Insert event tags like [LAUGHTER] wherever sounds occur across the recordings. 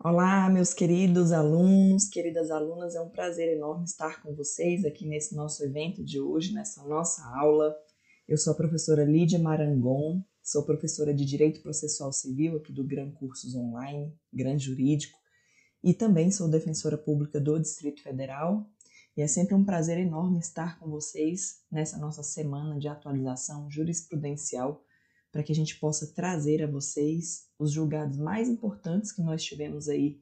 Olá, meus queridos alunos, queridas alunas, é um prazer enorme estar com vocês aqui nesse nosso evento de hoje, nessa nossa aula. Eu sou a professora Lídia Marangon, sou professora de Direito Processual Civil aqui do Gran Cursos Online, Gran Jurídico, e também sou defensora pública do Distrito Federal. E é sempre um prazer enorme estar com vocês nessa nossa semana de atualização jurisprudencial para que a gente possa trazer a vocês os julgados mais importantes que nós tivemos aí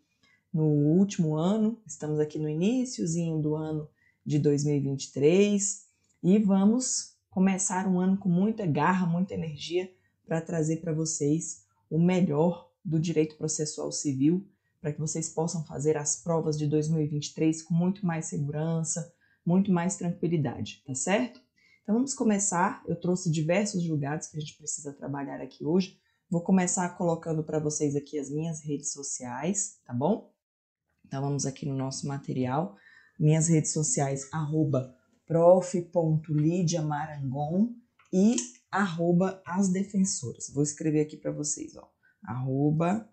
no último ano. Estamos aqui no iníciozinho do ano de 2023 e vamos começar um ano com muita garra, muita energia para trazer para vocês o melhor do direito processual civil, para que vocês possam fazer as provas de 2023 com muito mais segurança, muito mais tranquilidade, tá certo? Então vamos começar. Eu trouxe diversos julgados que a gente precisa trabalhar aqui hoje. Vou começar colocando para vocês aqui as minhas redes sociais, tá bom? Então vamos aqui no nosso material. Minhas redes sociais, arroba prof.lidiamarangon e arroba as defensoras. Vou escrever aqui para vocês, ó. Arroba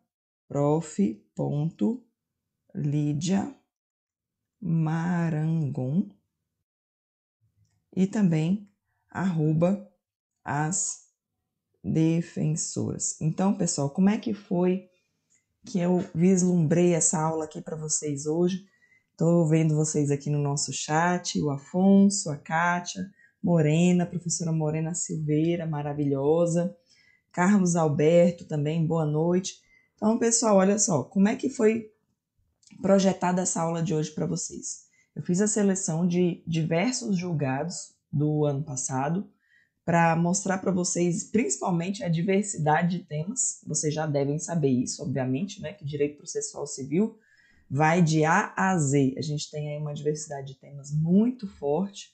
prof.lidiamarangon e também arroba as defensoras. Então, pessoal, como é que foi que eu vislumbrei essa aula aqui para vocês hoje? Estou vendo vocês aqui no nosso chat, o Afonso, a Kátia, Morena, professora Morena Silveira, maravilhosa. Carlos Alberto também, boa noite. Então, pessoal, olha só, como é que foi projetada essa aula de hoje para vocês? Eu fiz a seleção de diversos julgados do ano passado para mostrar para vocês principalmente a diversidade de temas. Vocês já devem saber isso, obviamente, né? Que direito processual civil vai de A a Z. A gente tem aí uma diversidade de temas muito forte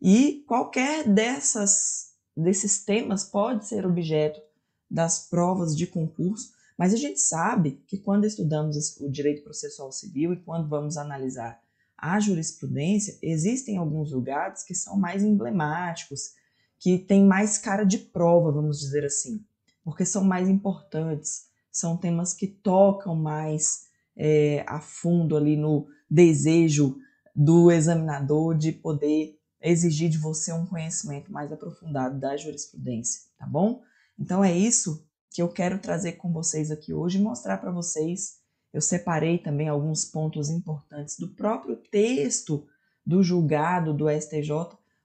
e qualquer dessas desses temas pode ser objeto das provas de concurso, mas a gente sabe que quando estudamos o direito processual civil e quando vamos analisar a jurisprudência, existem alguns lugares que são mais emblemáticos, que têm mais cara de prova, vamos dizer assim, porque são mais importantes, são temas que tocam mais é, a fundo ali no desejo do examinador de poder exigir de você um conhecimento mais aprofundado da jurisprudência, tá bom? Então é isso que eu quero trazer com vocês aqui hoje, mostrar para vocês eu separei também alguns pontos importantes do próprio texto do julgado do STJ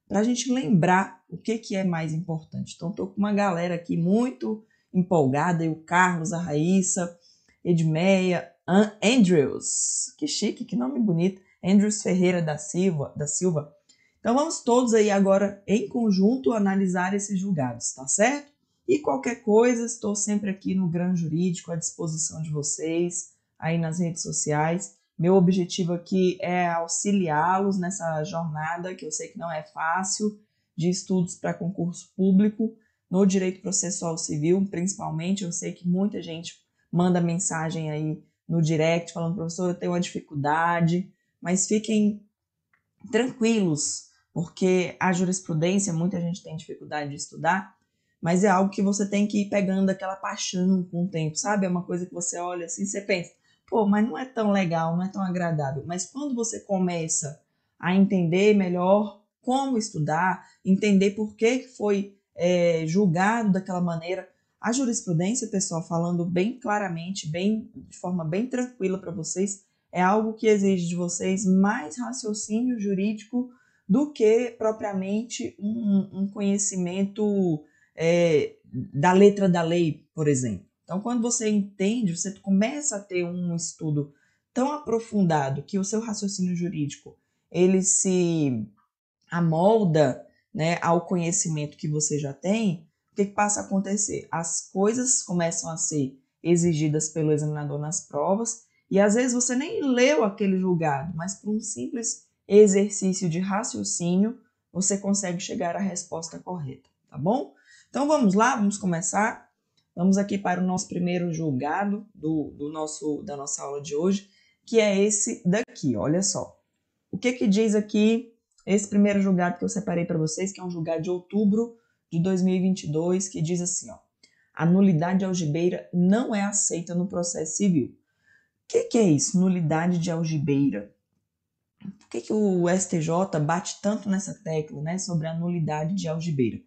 para a gente lembrar o que, que é mais importante. Então, estou com uma galera aqui muito empolgada, o Carlos, a Raíssa, Edmeia, Andrews, que chique, que nome bonito, Andrews Ferreira da Silva, da Silva. Então vamos todos aí agora em conjunto analisar esses julgados, tá certo? E qualquer coisa, estou sempre aqui no Gran Jurídico à disposição de vocês aí nas redes sociais. Meu objetivo aqui é auxiliá-los nessa jornada, que eu sei que não é fácil, de estudos para concurso público, no direito processual civil, principalmente. Eu sei que muita gente manda mensagem aí no direct falando, professor, eu tenho uma dificuldade, mas fiquem tranquilos, porque a jurisprudência, muita gente tem dificuldade de estudar, mas é algo que você tem que ir pegando aquela paixão com o tempo, sabe? É uma coisa que você olha assim, você pensa, pô, mas não é tão legal, não é tão agradável. Mas quando você começa a entender melhor como estudar, entender por que foi é, julgado daquela maneira, a jurisprudência, pessoal, falando bem claramente, bem de forma bem tranquila para vocês, é algo que exige de vocês mais raciocínio jurídico do que propriamente um, um conhecimento é, da letra da lei, por exemplo. Então, quando você entende, você começa a ter um estudo tão aprofundado que o seu raciocínio jurídico ele se amolda né, ao conhecimento que você já tem, o que, que passa a acontecer? As coisas começam a ser exigidas pelo examinador nas provas e às vezes você nem leu aquele julgado, mas por um simples exercício de raciocínio você consegue chegar à resposta correta, tá bom? Então vamos lá, vamos começar Vamos aqui para o nosso primeiro julgado do, do nosso, da nossa aula de hoje, que é esse daqui, olha só. O que que diz aqui esse primeiro julgado que eu separei para vocês, que é um julgado de outubro de 2022, que diz assim, ó. A nulidade algibeira não é aceita no processo civil. O que, que é isso, nulidade de algibeira? Por que, que o STJ bate tanto nessa tecla né, sobre a nulidade de algibeira?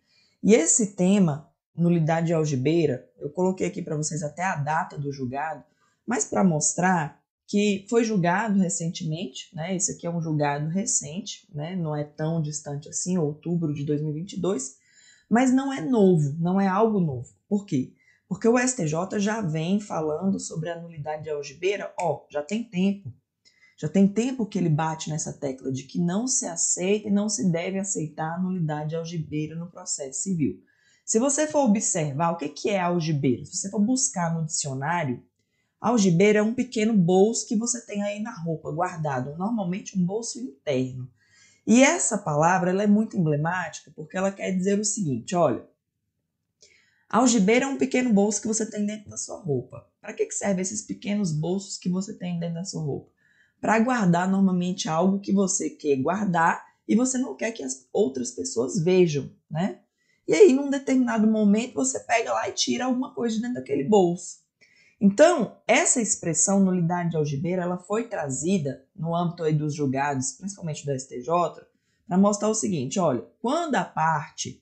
E esse tema nulidade de algibeira, eu coloquei aqui para vocês até a data do julgado, mas para mostrar que foi julgado recentemente, né? Esse aqui é um julgado recente, né? Não é tão distante assim, outubro de 2022, mas não é novo, não é algo novo. Por quê? Porque o STJ já vem falando sobre a nulidade de algibeira, ó, já tem tempo. Já tem tempo que ele bate nessa tecla de que não se aceita e não se deve aceitar a nulidade de algibeira no processo civil. Se você for observar o que, que é algibeira, se você for buscar no dicionário, algibeira é um pequeno bolso que você tem aí na roupa, guardado, normalmente um bolso interno. E essa palavra ela é muito emblemática porque ela quer dizer o seguinte: olha, algibeira é um pequeno bolso que você tem dentro da sua roupa. Para que, que servem esses pequenos bolsos que você tem dentro da sua roupa? Para guardar normalmente algo que você quer guardar e você não quer que as outras pessoas vejam, né? E aí, num determinado momento, você pega lá e tira alguma coisa de dentro daquele bolso. Então, essa expressão nulidade de algibeira, ela foi trazida no âmbito aí dos julgados, principalmente do STJ, para mostrar o seguinte, olha, quando a parte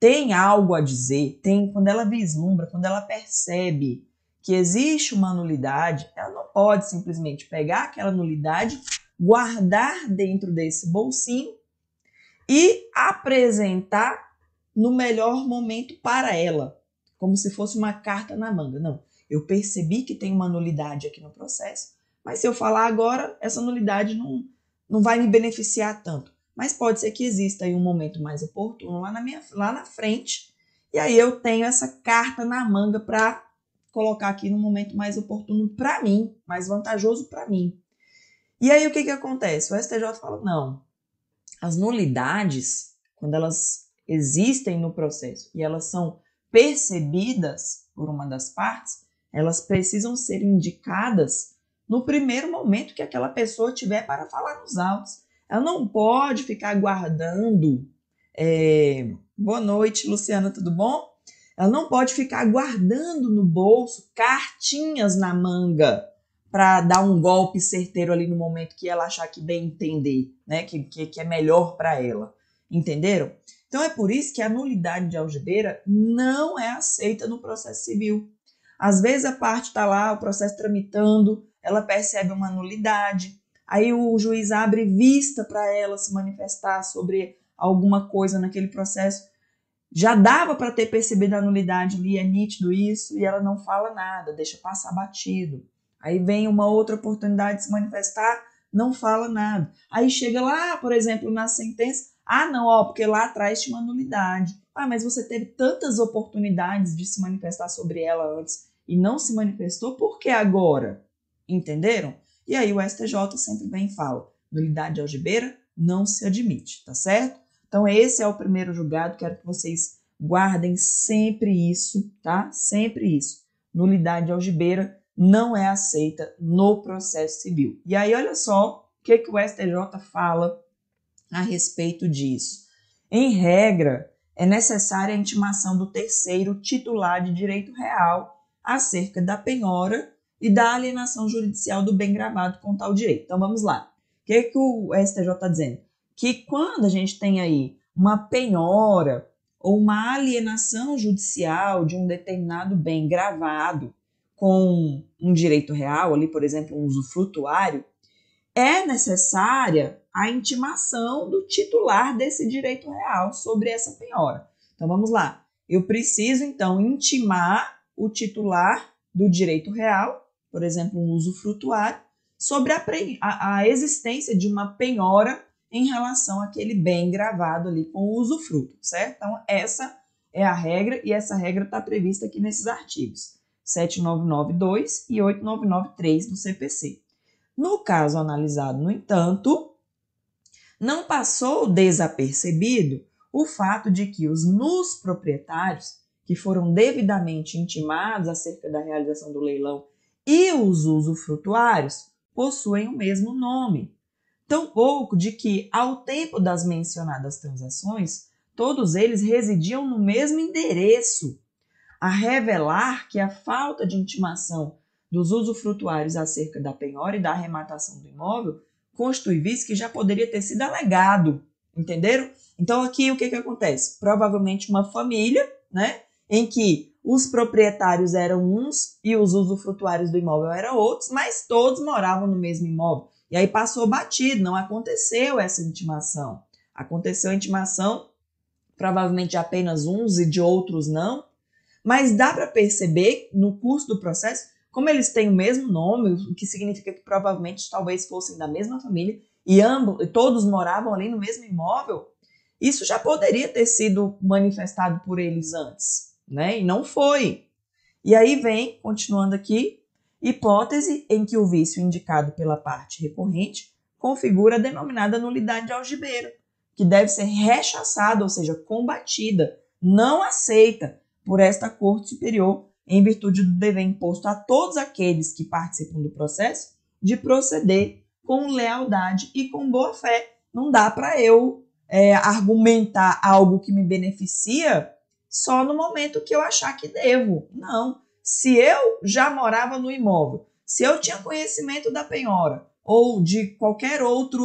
tem algo a dizer, tem quando ela vislumbra, quando ela percebe que existe uma nulidade, ela não pode simplesmente pegar aquela nulidade, guardar dentro desse bolsinho e apresentar no melhor momento para ela, como se fosse uma carta na manga. Não, eu percebi que tem uma nulidade aqui no processo, mas se eu falar agora, essa nulidade não, não vai me beneficiar tanto. Mas pode ser que exista aí um momento mais oportuno lá na, minha, lá na frente, e aí eu tenho essa carta na manga para colocar aqui no momento mais oportuno para mim, mais vantajoso para mim. E aí o que, que acontece? O STJ fala: não, as nulidades, quando elas existem no processo e elas são percebidas por uma das partes, elas precisam ser indicadas no primeiro momento que aquela pessoa tiver para falar nos autos. Ela não pode ficar guardando É, Boa noite, Luciana, tudo bom? Ela não pode ficar guardando no bolso cartinhas na manga para dar um golpe certeiro ali no momento que ela achar que bem entender, né? Que, que, que é melhor para ela. Entenderam? Então é por isso que a nulidade de algibeira não é aceita no processo civil. Às vezes a parte está lá, o processo tramitando, ela percebe uma nulidade, aí o juiz abre vista para ela se manifestar sobre alguma coisa naquele processo. Já dava para ter percebido a nulidade ali, é nítido isso, e ela não fala nada, deixa passar batido. Aí vem uma outra oportunidade de se manifestar, não fala nada. Aí chega lá, por exemplo, na sentença, ah, não, ó, porque lá atrás tinha uma nulidade. Ah, mas você teve tantas oportunidades de se manifestar sobre ela antes e não se manifestou, por que agora? Entenderam? E aí o STJ sempre vem e fala: nulidade algibeira não se admite, tá certo? Então esse é o primeiro julgado, quero que vocês guardem sempre isso, tá? Sempre isso. Nulidade algibeira não é aceita no processo civil. E aí olha só o que, que o STJ fala a respeito disso. Em regra, é necessária a intimação do terceiro titular de direito real acerca da penhora e da alienação judicial do bem gravado com tal direito. Então vamos lá. O que, é que o STJ está dizendo? Que quando a gente tem aí uma penhora ou uma alienação judicial de um determinado bem gravado com um direito real, ali, por exemplo, um usufrutuário, é necessária a intimação do titular desse direito real sobre essa penhora. Então vamos lá. Eu preciso então intimar o titular do direito real, por exemplo, um usufrutuário, sobre a, a, a existência de uma penhora em relação àquele bem gravado ali com o usufruto, certo? Então essa é a regra e essa regra está prevista aqui nesses artigos 7992 e 8993 do CPC. No caso analisado, no entanto, não passou desapercebido o fato de que os nus proprietários, que foram devidamente intimados acerca da realização do leilão, e os usufrutuários possuem o mesmo nome. Tampouco de que, ao tempo das mencionadas transações, todos eles residiam no mesmo endereço, a revelar que a falta de intimação dos usufrutuários acerca da penhora e da arrematação do imóvel constituivis que já poderia ter sido alegado, entenderam? Então aqui o que, que acontece? Provavelmente uma família, né, em que os proprietários eram uns e os usufrutuários do imóvel eram outros, mas todos moravam no mesmo imóvel. E aí passou batido, não aconteceu essa intimação. Aconteceu a intimação, provavelmente de apenas uns e de outros não, mas dá para perceber no curso do processo como eles têm o mesmo nome, o que significa que provavelmente talvez fossem da mesma família e ambos, todos moravam ali no mesmo imóvel, isso já poderia ter sido manifestado por eles antes, né? E não foi. E aí vem, continuando aqui, hipótese em que o vício indicado pela parte recorrente configura a denominada nulidade de algibeira, que deve ser rechaçada, ou seja, combatida, não aceita por esta Corte Superior em virtude do dever imposto a todos aqueles que participam do processo, de proceder com lealdade e com boa fé. Não dá para eu é, argumentar algo que me beneficia só no momento que eu achar que devo. Não. Se eu já morava no imóvel, se eu tinha conhecimento da penhora ou de qualquer outro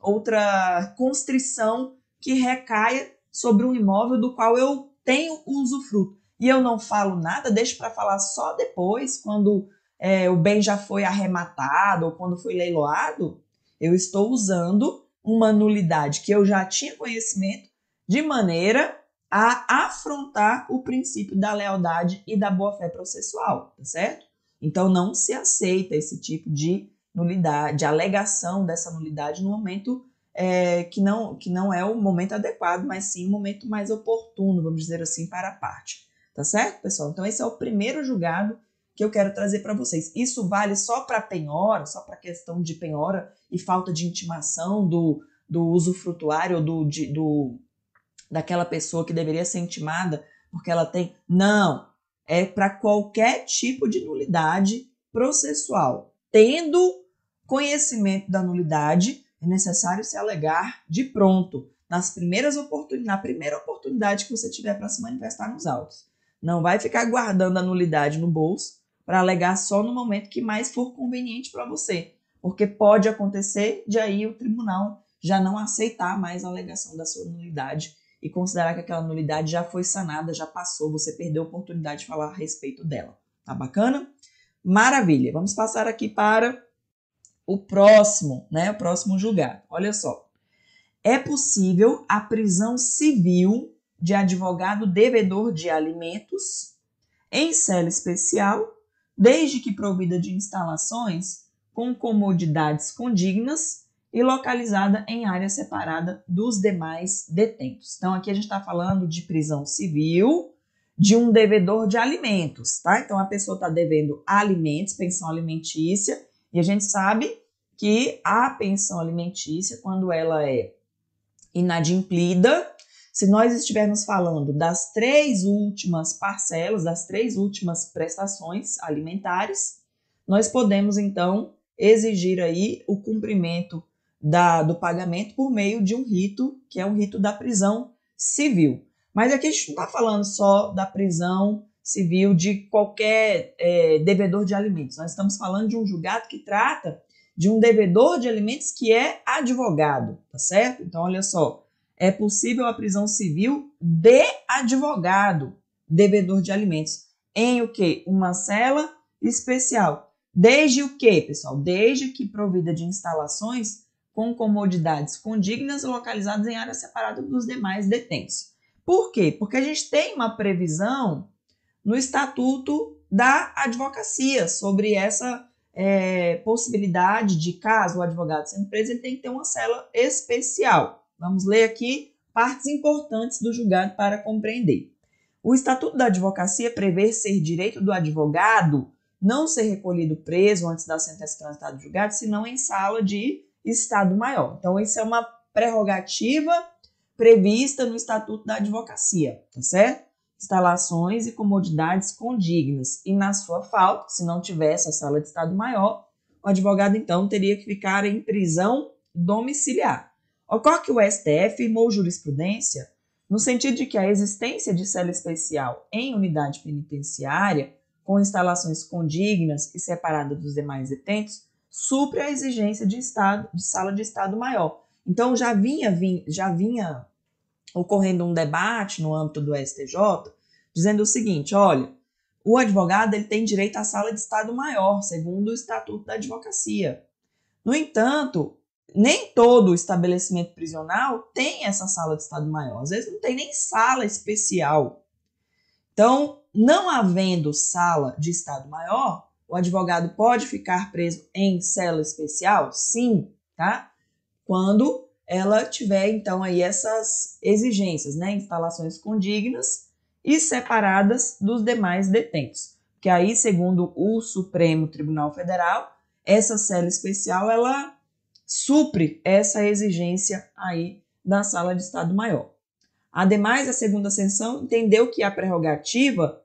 outra constrição que recaia sobre um imóvel do qual eu tenho usufruto, e eu não falo nada, deixo para falar só depois, quando é, o bem já foi arrematado ou quando foi leiloado, eu estou usando uma nulidade que eu já tinha conhecimento de maneira a afrontar o princípio da lealdade e da boa-fé processual, tá certo? Então não se aceita esse tipo de nulidade, de alegação dessa nulidade no momento é, que, não, que não é o momento adequado, mas sim o momento mais oportuno, vamos dizer assim, para a parte. Tá certo, pessoal? Então, esse é o primeiro julgado que eu quero trazer para vocês. Isso vale só para penhora, só para questão de penhora e falta de intimação do, do usufrutuário ou do, do, daquela pessoa que deveria ser intimada porque ela tem. Não! É para qualquer tipo de nulidade processual. Tendo conhecimento da nulidade, é necessário se alegar de pronto, nas primeiras oportunidades, na primeira oportunidade que você tiver para se manifestar nos autos. Não vai ficar guardando a nulidade no bolso para alegar só no momento que mais for conveniente para você, porque pode acontecer de aí o tribunal já não aceitar mais a alegação da sua nulidade e considerar que aquela nulidade já foi sanada, já passou, você perdeu a oportunidade de falar a respeito dela. Tá bacana? Maravilha. Vamos passar aqui para o próximo, né? O próximo julgado. Olha só. É possível a prisão civil de advogado devedor de alimentos, em cela especial, desde que provida de instalações com comodidades condignas e localizada em área separada dos demais detentos. Então, aqui a gente está falando de prisão civil de um devedor de alimentos, tá? Então, a pessoa está devendo alimentos, pensão alimentícia, e a gente sabe que a pensão alimentícia, quando ela é inadimplida, se nós estivermos falando das três últimas parcelas, das três últimas prestações alimentares, nós podemos então exigir aí o cumprimento da, do pagamento por meio de um rito, que é o um rito da prisão civil. Mas aqui a gente não está falando só da prisão civil de qualquer é, devedor de alimentos. Nós estamos falando de um julgado que trata de um devedor de alimentos que é advogado, tá certo? Então, olha só, é possível a prisão civil de advogado devedor de alimentos em o que uma cela especial, desde o que, pessoal, desde que provida de instalações com comodidades condignas localizadas em área separada dos demais detentos. Por quê? Porque a gente tem uma previsão no estatuto da advocacia sobre essa é, possibilidade de caso o advogado sendo preso ele tem que ter uma cela especial. Vamos ler aqui partes importantes do julgado para compreender. O Estatuto da Advocacia prevê ser direito do advogado não ser recolhido preso antes da sentença transitada do julgado, senão em sala de Estado Maior. Então, isso é uma prerrogativa prevista no Estatuto da Advocacia, tá certo? Instalações e comodidades condignas. E na sua falta, se não tivesse a sala de Estado Maior, o advogado então teria que ficar em prisão domiciliar. Ocorre que o STF firmou jurisprudência no sentido de que a existência de cela especial em unidade penitenciária, com instalações condignas e separada dos demais detentos, supre a exigência de, estado, de sala de estado maior. Então já vinha, vinha, já vinha ocorrendo um debate no âmbito do STJ, dizendo o seguinte, olha, o advogado ele tem direito à sala de estado maior, segundo o Estatuto da Advocacia. No entanto, nem todo estabelecimento prisional tem essa sala de estado maior. Às vezes não tem nem sala especial. Então, não havendo sala de estado maior, o advogado pode ficar preso em cela especial? Sim, tá? Quando ela tiver então aí essas exigências, né, instalações condignas e separadas dos demais detentos. Que aí, segundo o Supremo Tribunal Federal, essa cela especial ela supre essa exigência aí da sala de Estado Maior. Ademais, a segunda seção entendeu que a prerrogativa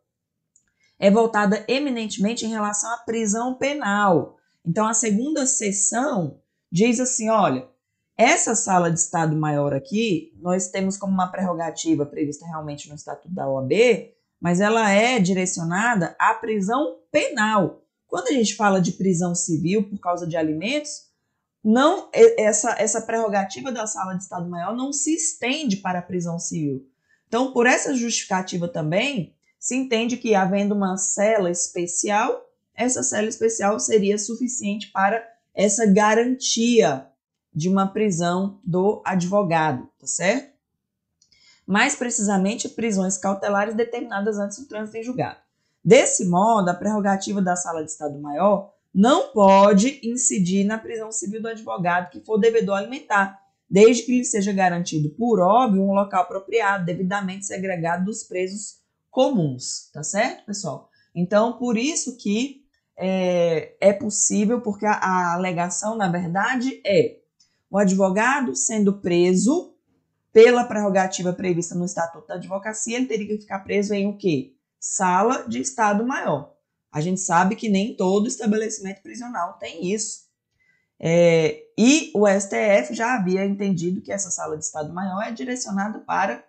é voltada eminentemente em relação à prisão penal. Então, a segunda seção diz assim: olha, essa sala de Estado Maior aqui, nós temos como uma prerrogativa prevista realmente no Estatuto da OAB, mas ela é direcionada à prisão penal. Quando a gente fala de prisão civil por causa de alimentos, não essa, essa prerrogativa da sala de Estado Maior não se estende para a prisão civil. Então, por essa justificativa também, se entende que, havendo uma cela especial, essa cela especial seria suficiente para essa garantia de uma prisão do advogado, tá certo? Mais precisamente, prisões cautelares determinadas antes do trânsito em julgado. Desse modo, a prerrogativa da sala de Estado Maior não pode incidir na prisão civil do advogado que for devedor alimentar, desde que lhe seja garantido, por óbvio, um local apropriado, devidamente segregado dos presos comuns, tá certo, pessoal? Então, por isso que é, é possível, porque a, a alegação, na verdade, é o advogado sendo preso pela prerrogativa prevista no Estatuto da Advocacia, ele teria que ficar preso em o quê? Sala de Estado Maior. A gente sabe que nem todo estabelecimento prisional tem isso. É, e o STF já havia entendido que essa sala de Estado Maior é direcionada para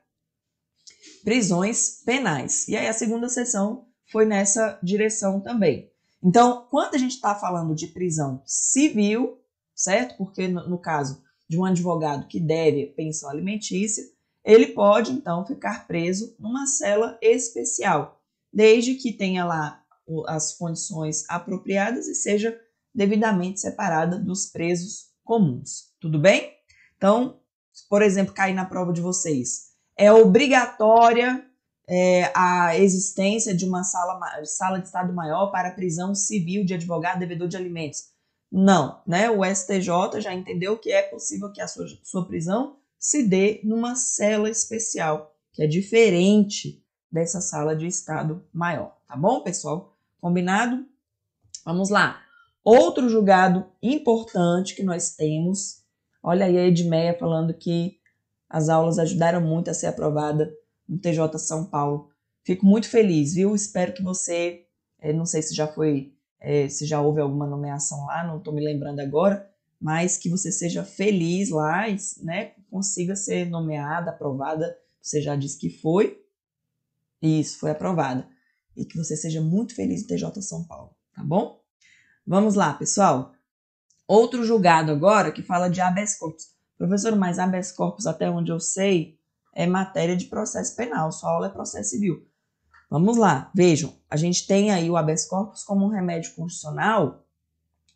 prisões penais. E aí a segunda sessão foi nessa direção também. Então, quando a gente está falando de prisão civil, certo? Porque no, no caso de um advogado que deve pensão alimentícia, ele pode então ficar preso numa cela especial, desde que tenha lá as condições apropriadas e seja devidamente separada dos presos comuns. Tudo bem? Então, por exemplo, cair na prova de vocês. É obrigatória é, a existência de uma sala, sala de Estado maior para prisão civil de advogado devedor de alimentos. Não, né? O STJ já entendeu que é possível que a sua, sua prisão se dê numa cela especial, que é diferente dessa sala de Estado maior, tá bom, pessoal? Combinado? Vamos lá. Outro julgado importante que nós temos. Olha aí a Edmeia falando que as aulas ajudaram muito a ser aprovada no TJ São Paulo. Fico muito feliz, viu? Espero que você. Eh, não sei se já foi, eh, se já houve alguma nomeação lá, não estou me lembrando agora, mas que você seja feliz lá, né? Consiga ser nomeada, aprovada. Você já disse que foi. Isso, foi aprovada e que você seja muito feliz em TJ São Paulo, tá bom? Vamos lá, pessoal. Outro julgado agora que fala de habeas corpus. Professor, mas habeas corpus, até onde eu sei, é matéria de processo penal, sua aula é processo civil. Vamos lá, vejam, a gente tem aí o habeas corpus como um remédio constitucional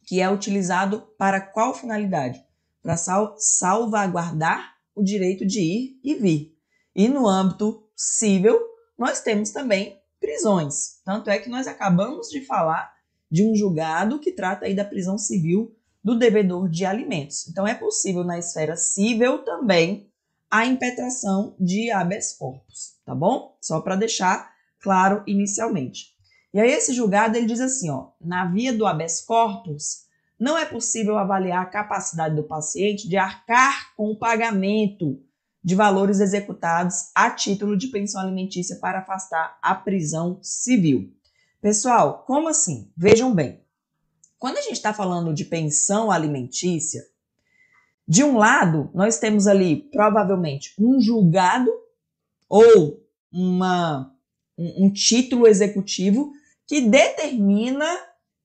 que é utilizado para qual finalidade? Para sal salvaguardar o direito de ir e vir. E no âmbito civil, nós temos também prisões. Tanto é que nós acabamos de falar de um julgado que trata aí da prisão civil do devedor de alimentos. Então é possível na esfera civil também a impetração de habeas corpus, tá bom? Só para deixar claro inicialmente. E aí esse julgado ele diz assim, ó, na via do habeas corpus não é possível avaliar a capacidade do paciente de arcar com o pagamento de valores executados a título de pensão alimentícia para afastar a prisão civil. Pessoal, como assim? Vejam bem. Quando a gente está falando de pensão alimentícia, de um lado, nós temos ali provavelmente um julgado ou uma, um, um título executivo que determina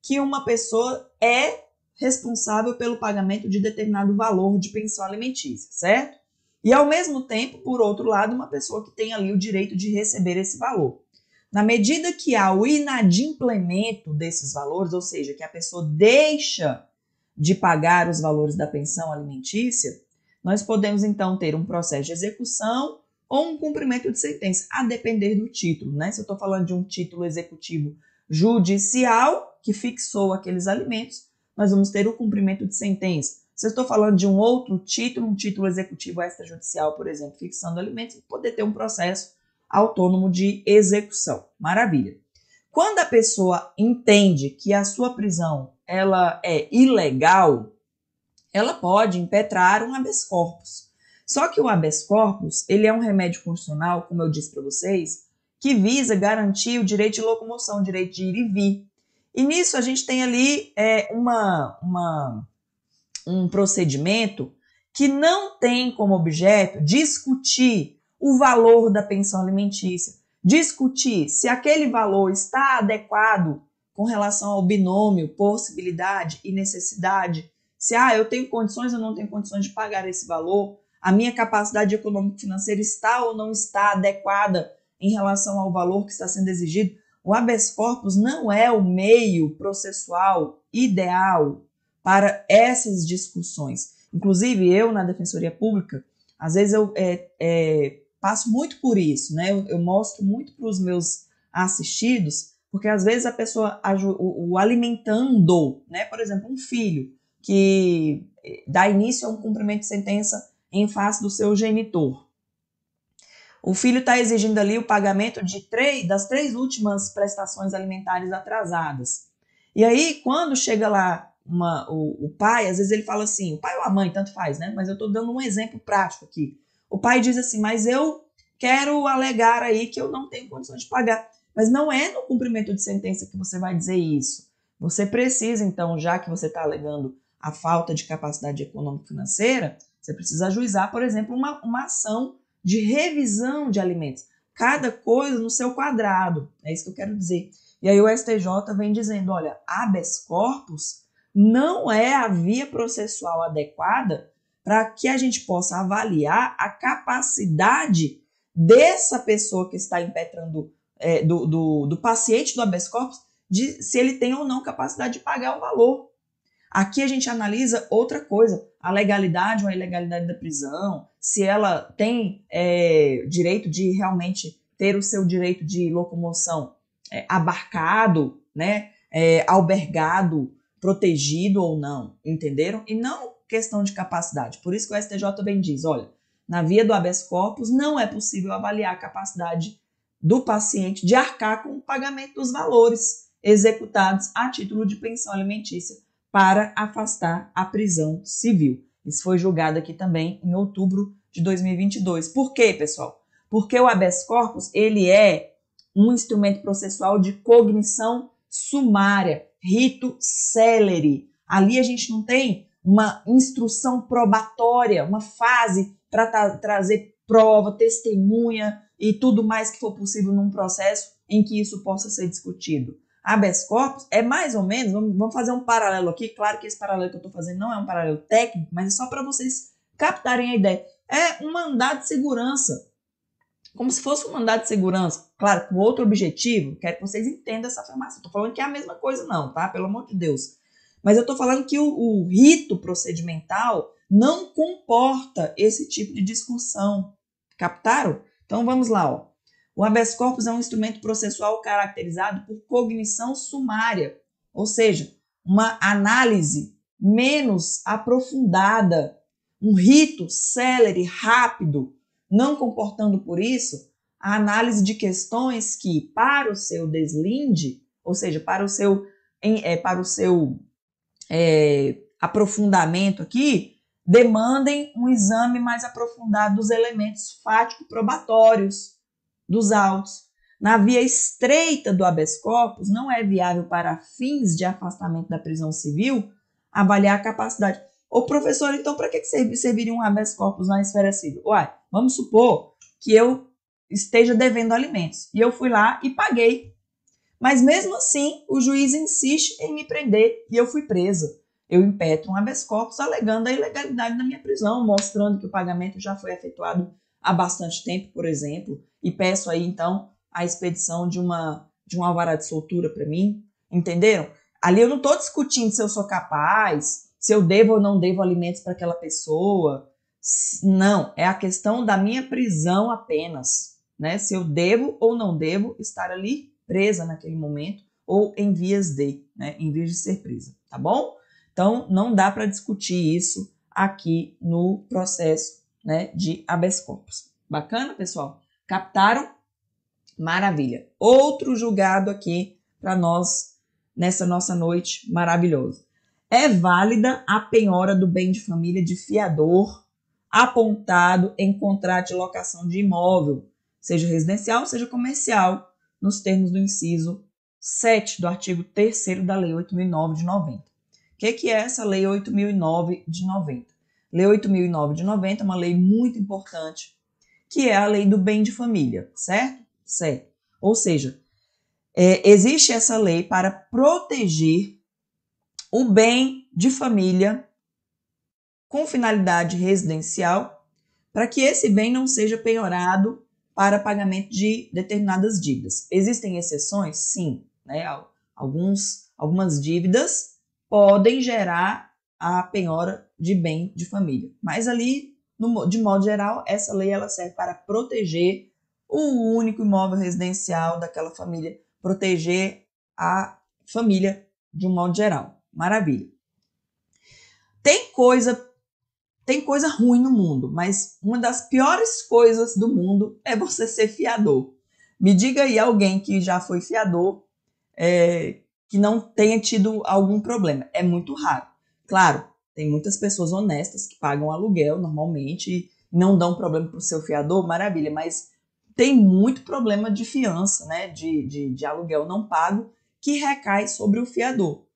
que uma pessoa é responsável pelo pagamento de determinado valor de pensão alimentícia, certo? E ao mesmo tempo, por outro lado, uma pessoa que tem ali o direito de receber esse valor. Na medida que há o inadimplemento desses valores, ou seja, que a pessoa deixa de pagar os valores da pensão alimentícia, nós podemos então ter um processo de execução ou um cumprimento de sentença, a depender do título, né? Se eu estou falando de um título executivo judicial que fixou aqueles alimentos, nós vamos ter o cumprimento de sentença. Se eu estou falando de um outro título, um título executivo extrajudicial, por exemplo, fixando alimentos, poder ter um processo autônomo de execução. Maravilha. Quando a pessoa entende que a sua prisão ela é ilegal, ela pode impetrar um habeas corpus. Só que o habeas corpus, ele é um remédio constitucional, como eu disse para vocês, que visa garantir o direito de locomoção, o direito de ir e vir. E nisso a gente tem ali é, uma, uma um procedimento que não tem como objeto discutir o valor da pensão alimentícia, discutir se aquele valor está adequado com relação ao binômio possibilidade e necessidade, se ah, eu tenho condições ou não tenho condições de pagar esse valor, a minha capacidade econômico financeira está ou não está adequada em relação ao valor que está sendo exigido. O habeas corpus não é o meio processual ideal para essas discussões. Inclusive, eu, na Defensoria Pública, às vezes eu é, é, passo muito por isso, né? Eu, eu mostro muito para os meus assistidos, porque às vezes a pessoa, o, o alimentando, né? Por exemplo, um filho que eh, dá início a um cumprimento de sentença em face do seu genitor. O filho está exigindo ali o pagamento de três, das três últimas prestações alimentares atrasadas. E aí, quando chega lá uma, o, o, pai, às vezes ele fala assim, o pai ou a mãe, tanto faz, né? Mas eu estou dando um exemplo prático aqui. O pai diz assim, mas eu quero alegar aí que eu não tenho condições de pagar. Mas não é no cumprimento de sentença que você vai dizer isso. Você precisa, então, já que você está alegando a falta de capacidade econômico-financeira, você precisa ajuizar, por exemplo, uma, uma ação de revisão de alimentos. Cada coisa no seu quadrado. É isso que eu quero dizer. E aí o STJ vem dizendo: olha, habeas corpus não é a via processual adequada para que a gente possa avaliar a capacidade dessa pessoa que está impetrando, é, do, do, do, paciente do habeas corpus, de se ele tem ou não capacidade de pagar o valor. Aqui a gente analisa outra coisa, a legalidade ou a ilegalidade da prisão, se ela tem é, direito de realmente ter o seu direito de locomoção é, abarcado, né, é, albergado protegido ou não, entenderam? E não questão de capacidade. Por isso que o STJ também diz, olha, na via do habeas corpus não é possível avaliar a capacidade do paciente de arcar com o pagamento dos valores executados a título de pensão alimentícia para afastar a prisão civil. Isso foi julgado aqui também em outubro de 2022. Por quê, pessoal? Porque o habeas corpus, ele é um instrumento processual de cognição sumária rito celery. Ali a gente não tem uma instrução probatória, uma fase para tra trazer prova, testemunha e tudo mais que for possível num processo em que isso possa ser discutido. Habeas corpus é mais ou menos, vamos fazer um paralelo aqui, claro que esse paralelo que eu estou fazendo não é um paralelo técnico, mas é só para vocês captarem a ideia. É um mandado de segurança como se fosse um mandado de segurança, claro, com outro objetivo, quero que vocês entendam essa afirmação. Estou falando que é a mesma coisa, não, tá? Pelo amor de Deus. Mas eu estou falando que o, o rito procedimental não comporta esse tipo de discussão. Captaram? Então vamos lá, ó. O habeas corpus é um instrumento processual caracterizado por cognição sumária, ou seja, uma análise menos aprofundada, um rito célere, rápido, não comportando por isso a análise de questões que, para o seu deslinde, ou seja, para o seu, é, para o seu é, aprofundamento aqui, demandem um exame mais aprofundado dos elementos fático-probatórios dos autos. Na via estreita do habeas corpus, não é viável para fins de afastamento da prisão civil avaliar a capacidade Ô professor, então para que serviria um habeas corpus na esfera civil? Uai, vamos supor que eu esteja devendo alimentos e eu fui lá e paguei. Mas mesmo assim, o juiz insiste em me prender e eu fui presa. Eu impeto um habeas corpus alegando a ilegalidade da minha prisão, mostrando que o pagamento já foi efetuado há bastante tempo, por exemplo, e peço aí então a expedição de uma de um alvará de soltura para mim, entenderam? Ali eu não estou discutindo se eu sou capaz, se eu devo ou não devo alimentos para aquela pessoa. Não, é a questão da minha prisão apenas, né? Se eu devo ou não devo estar ali presa naquele momento ou em vias de, né? Em vias de ser presa, tá bom? Então não dá para discutir isso aqui no processo, né? De habeas corpus. Bacana, pessoal? Captaram? Maravilha. Outro julgado aqui para nós nessa nossa noite maravilhosa é válida a penhora do bem de família de fiador apontado em contrato de locação de imóvel, seja residencial, seja comercial, nos termos do inciso 7 do artigo 3 da Lei 8.009 de 90. O que, que é essa Lei 8.009 de 90? Lei 8.009 de 90 é uma lei muito importante, que é a lei do bem de família, certo? Certo. Ou seja, é, existe essa lei para proteger o bem de família com finalidade residencial, para que esse bem não seja penhorado para pagamento de determinadas dívidas. Existem exceções? Sim. Né? Alguns, algumas dívidas podem gerar a penhora de bem de família. Mas ali, no, de modo geral, essa lei ela serve para proteger o único imóvel residencial daquela família, proteger a família de um modo geral. Maravilha. Tem coisa tem coisa ruim no mundo, mas uma das piores coisas do mundo é você ser fiador. Me diga aí alguém que já foi fiador é, que não tenha tido algum problema. É muito raro. Claro, tem muitas pessoas honestas que pagam aluguel normalmente e não dão problema para o seu fiador, maravilha, mas tem muito problema de fiança, né? De, de, de aluguel não pago que recai sobre o fiador.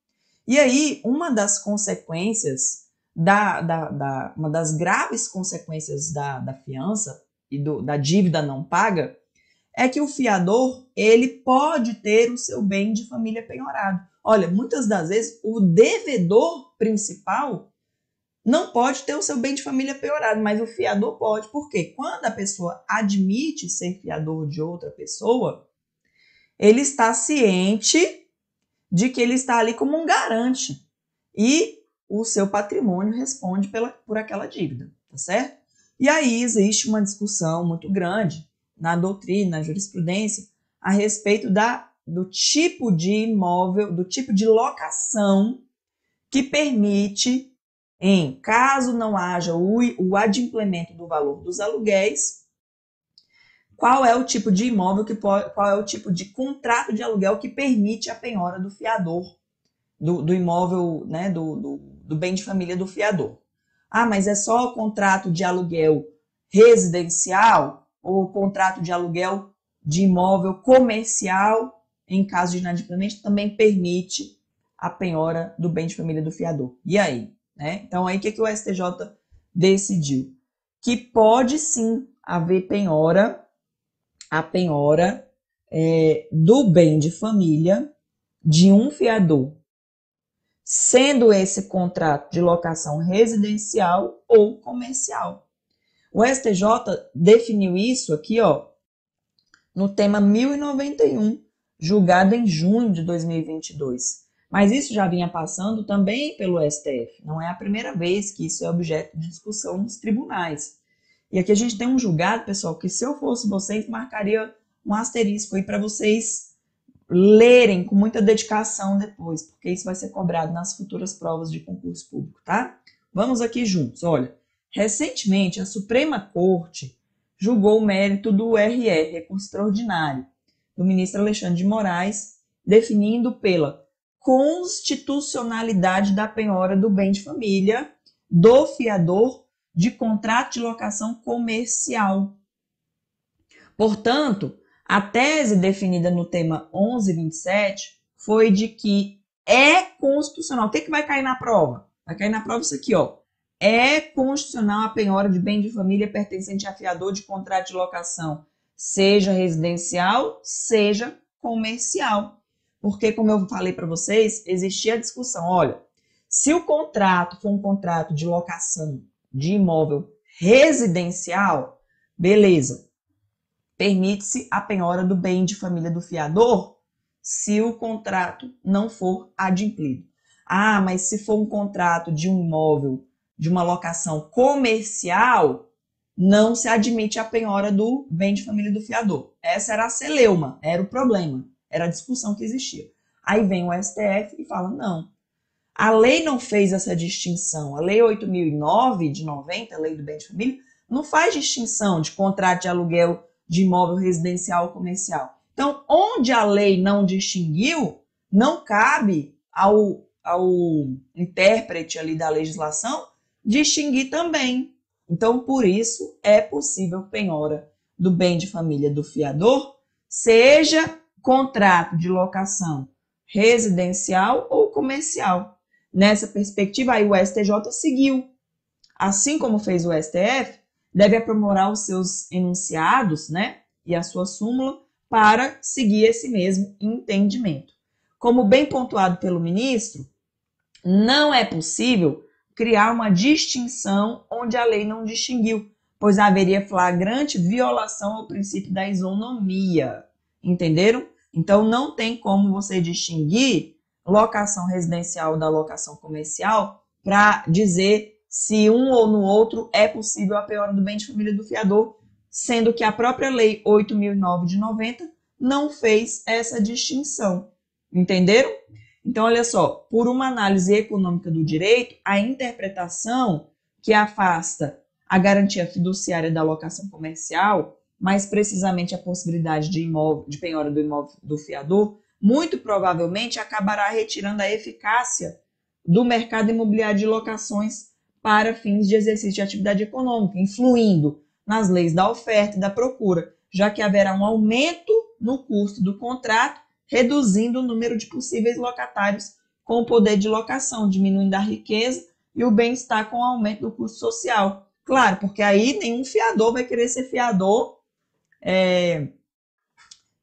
E aí, uma das consequências, da, da, da uma das graves consequências da, da fiança e do, da dívida não paga, é que o fiador, ele pode ter o seu bem de família penhorado. Olha, muitas das vezes, o devedor principal não pode ter o seu bem de família penhorado, mas o fiador pode, porque quando a pessoa admite ser fiador de outra pessoa, ele está ciente de que ele está ali como um garante e o seu patrimônio responde pela, por aquela dívida, tá certo? E aí existe uma discussão muito grande na doutrina, na jurisprudência, a respeito da, do tipo de imóvel, do tipo de locação que permite, em caso não haja o, o adimplemento do valor dos aluguéis, qual é o tipo de imóvel que pode, qual é o tipo de contrato de aluguel que permite a penhora do fiador, do, do imóvel, né, do, do, do bem de família do fiador. Ah, mas é só o contrato de aluguel residencial ou contrato de aluguel de imóvel comercial, em caso de inadimplemento, também permite a penhora do bem de família do fiador. E aí? Né? Então, aí o que, que o STJ decidiu? Que pode sim haver penhora a penhora é, do bem de família de um fiador, sendo esse contrato de locação residencial ou comercial. O STJ definiu isso aqui, ó, no tema 1091, julgado em junho de 2022. Mas isso já vinha passando também pelo STF, não é a primeira vez que isso é objeto de discussão nos tribunais. E aqui a gente tem um julgado, pessoal, que se eu fosse vocês, marcaria um asterisco aí para vocês lerem com muita dedicação depois, porque isso vai ser cobrado nas futuras provas de concurso público, tá? Vamos aqui juntos. Olha, recentemente a Suprema Corte julgou o mérito do RE, recurso é extraordinário, do ministro Alexandre de Moraes, definindo pela constitucionalidade da penhora do bem de família do fiador de contrato de locação comercial. Portanto, a tese definida no tema 1127 foi de que é constitucional. O que, é que vai cair na prova? Vai cair na prova isso aqui, ó. É constitucional a penhora de bem de família pertencente a fiador de contrato de locação, seja residencial, seja comercial. Porque, como eu falei para vocês, existia a discussão: olha, se o contrato for um contrato de locação de imóvel residencial, beleza. Permite-se a penhora do bem de família do fiador se o contrato não for adimplido. Ah, mas se for um contrato de um imóvel de uma locação comercial, não se admite a penhora do bem de família do fiador. Essa era a celeuma, era o problema, era a discussão que existia. Aí vem o STF e fala: não, a lei não fez essa distinção. A lei 8009 de 90, a lei do bem de família, não faz distinção de contrato de aluguel de imóvel residencial ou comercial. Então, onde a lei não distinguiu, não cabe ao, ao intérprete ali da legislação distinguir também. Então, por isso, é possível penhora do bem de família do fiador, seja contrato de locação residencial ou comercial. Nessa perspectiva, aí o STJ seguiu. Assim como fez o STF, deve aprimorar os seus enunciados né, e a sua súmula para seguir esse mesmo entendimento. Como bem pontuado pelo ministro, não é possível criar uma distinção onde a lei não distinguiu, pois haveria flagrante violação ao princípio da isonomia. Entenderam? Então não tem como você distinguir locação residencial da locação comercial para dizer se um ou no outro é possível a piora do bem de família do fiador, sendo que a própria lei 8009 de 90 não fez essa distinção. Entenderam? Então, olha só, por uma análise econômica do direito, a interpretação que afasta a garantia fiduciária da locação comercial, mais precisamente a possibilidade de, imóvel, de penhora do imóvel do fiador, muito provavelmente acabará retirando a eficácia do mercado imobiliário de locações para fins de exercício de atividade econômica, influindo nas leis da oferta e da procura, já que haverá um aumento no custo do contrato, reduzindo o número de possíveis locatários com o poder de locação, diminuindo a riqueza e o bem-estar com o aumento do custo social. Claro, porque aí nenhum fiador vai querer ser fiador é,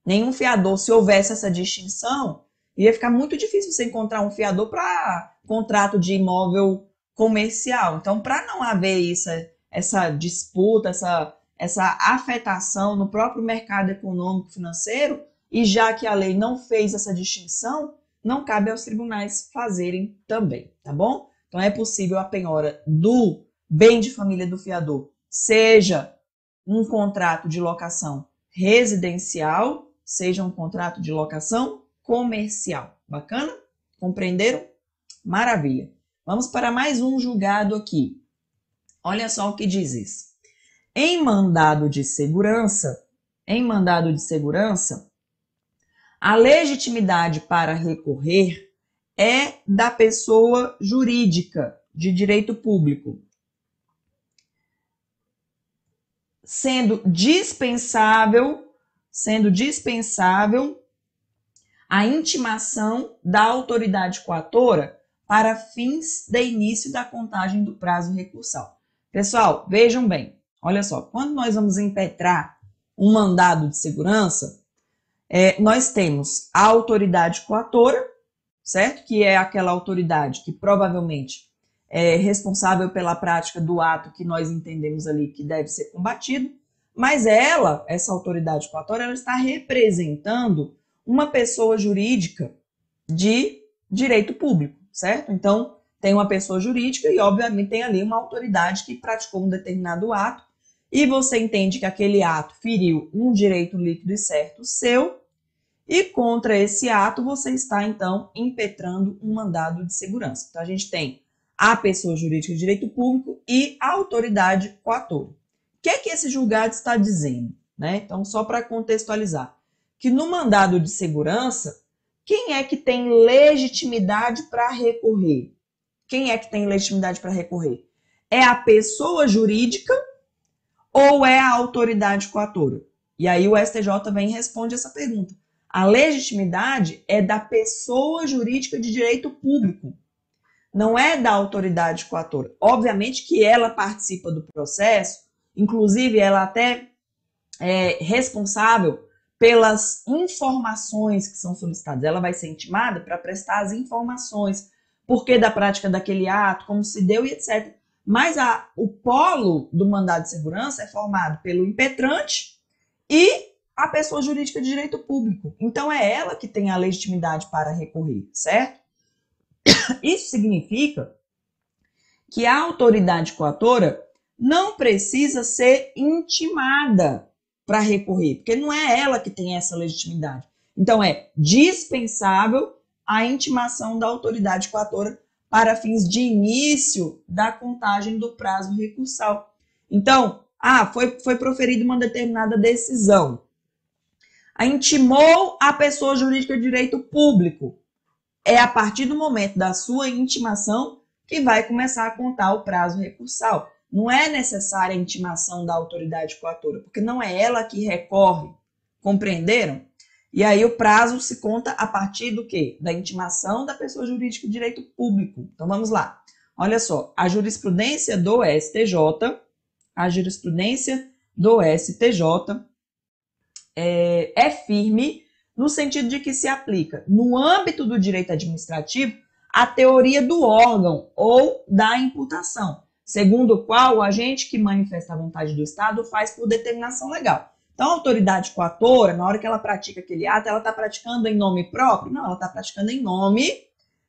nenhum fiador. Se houvesse essa distinção, ia ficar muito difícil você encontrar um fiador para contrato de imóvel comercial. Então, para não haver isso, essa disputa, essa, essa afetação no próprio mercado econômico financeiro, e já que a lei não fez essa distinção, não cabe aos tribunais fazerem também, tá bom? Então, é possível a penhora do bem de família do fiador, seja um contrato de locação residencial seja um contrato de locação comercial. Bacana? Compreenderam? Maravilha. Vamos para mais um julgado aqui. Olha só o que diz isso. Em mandado de segurança, em mandado de segurança, a legitimidade para recorrer é da pessoa jurídica de direito público, sendo dispensável sendo dispensável a intimação da autoridade coatora para fins de início da contagem do prazo recursal. Pessoal, vejam bem, olha só, quando nós vamos impetrar um mandado de segurança, é, nós temos a autoridade coatora, certo? Que é aquela autoridade que provavelmente é responsável pela prática do ato que nós entendemos ali que deve ser combatido. Mas ela, essa autoridade coatória, ela está representando uma pessoa jurídica de direito público, certo? Então, tem uma pessoa jurídica e, obviamente, tem ali uma autoridade que praticou um determinado ato e você entende que aquele ato feriu um direito líquido e certo seu, e contra esse ato você está, então, impetrando um mandado de segurança. Então, a gente tem a pessoa jurídica de direito público e a autoridade coatora que é que esse julgado está dizendo? Né? Então, só para contextualizar, que no mandado de segurança, quem é que tem legitimidade para recorrer? Quem é que tem legitimidade para recorrer? É a pessoa jurídica ou é a autoridade coatora? E aí o STJ vem e responde essa pergunta. A legitimidade é da pessoa jurídica de direito público, não é da autoridade coatora. Obviamente que ela participa do processo, Inclusive, ela até é responsável pelas informações que são solicitadas. Ela vai ser intimada para prestar as informações, que da prática daquele ato, como se deu e etc. Mas a, o polo do mandado de segurança é formado pelo impetrante e a pessoa jurídica de direito público. Então é ela que tem a legitimidade para recorrer, certo? Isso significa que a autoridade coatora não precisa ser intimada para recorrer, porque não é ela que tem essa legitimidade. Então, é dispensável a intimação da autoridade coatora para fins de início da contagem do prazo recursal. Então, ah, foi, foi proferida uma determinada decisão. A intimou a pessoa jurídica de direito público. É a partir do momento da sua intimação que vai começar a contar o prazo recursal não é necessária a intimação da autoridade coatora, porque não é ela que recorre. Compreenderam? E aí o prazo se conta a partir do quê? Da intimação da pessoa jurídica de direito público. Então vamos lá. Olha só, a jurisprudência do STJ, a jurisprudência do STJ é, é firme no sentido de que se aplica no âmbito do direito administrativo a teoria do órgão ou da imputação segundo o qual o agente que manifesta a vontade do Estado faz por determinação legal. Então, a autoridade coatora, na hora que ela pratica aquele ato, ela está praticando em nome próprio? Não, ela está praticando em nome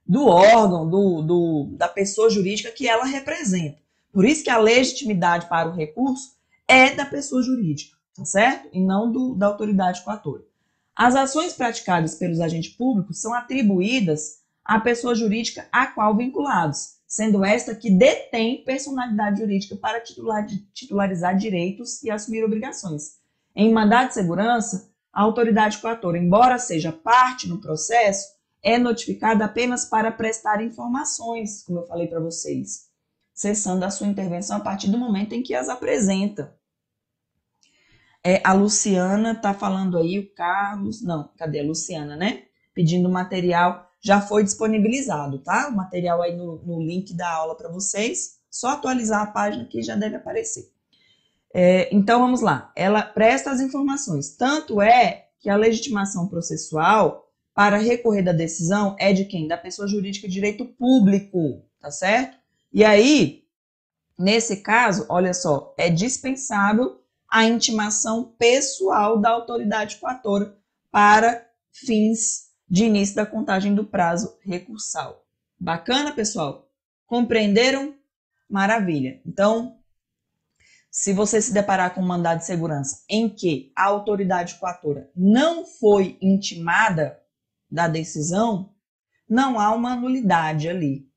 do órgão, do, do, da pessoa jurídica que ela representa. Por isso que a legitimidade para o recurso é da pessoa jurídica, tá certo? E não do, da autoridade coatora. As ações praticadas pelos agentes públicos são atribuídas à pessoa jurídica a qual vinculados, sendo esta que detém personalidade jurídica para titular, titularizar direitos e assumir obrigações. Em mandado de segurança, a autoridade coatora, embora seja parte no processo, é notificada apenas para prestar informações, como eu falei para vocês, cessando a sua intervenção a partir do momento em que as apresenta. É, a Luciana está falando aí, o Carlos, não, cadê a Luciana, né? Pedindo material já foi disponibilizado, tá? O material aí no, no link da aula para vocês. Só atualizar a página que já deve aparecer. É, então vamos lá. Ela presta as informações. Tanto é que a legitimação processual para recorrer da decisão é de quem? Da pessoa jurídica de direito público, tá certo? E aí, nesse caso, olha só, é dispensável a intimação pessoal da autoridade coatora para fins de início da contagem do prazo recursal. Bacana, pessoal? Compreenderam? Maravilha. Então, se você se deparar com um mandado de segurança em que a autoridade coatora não foi intimada da decisão, não há uma nulidade ali,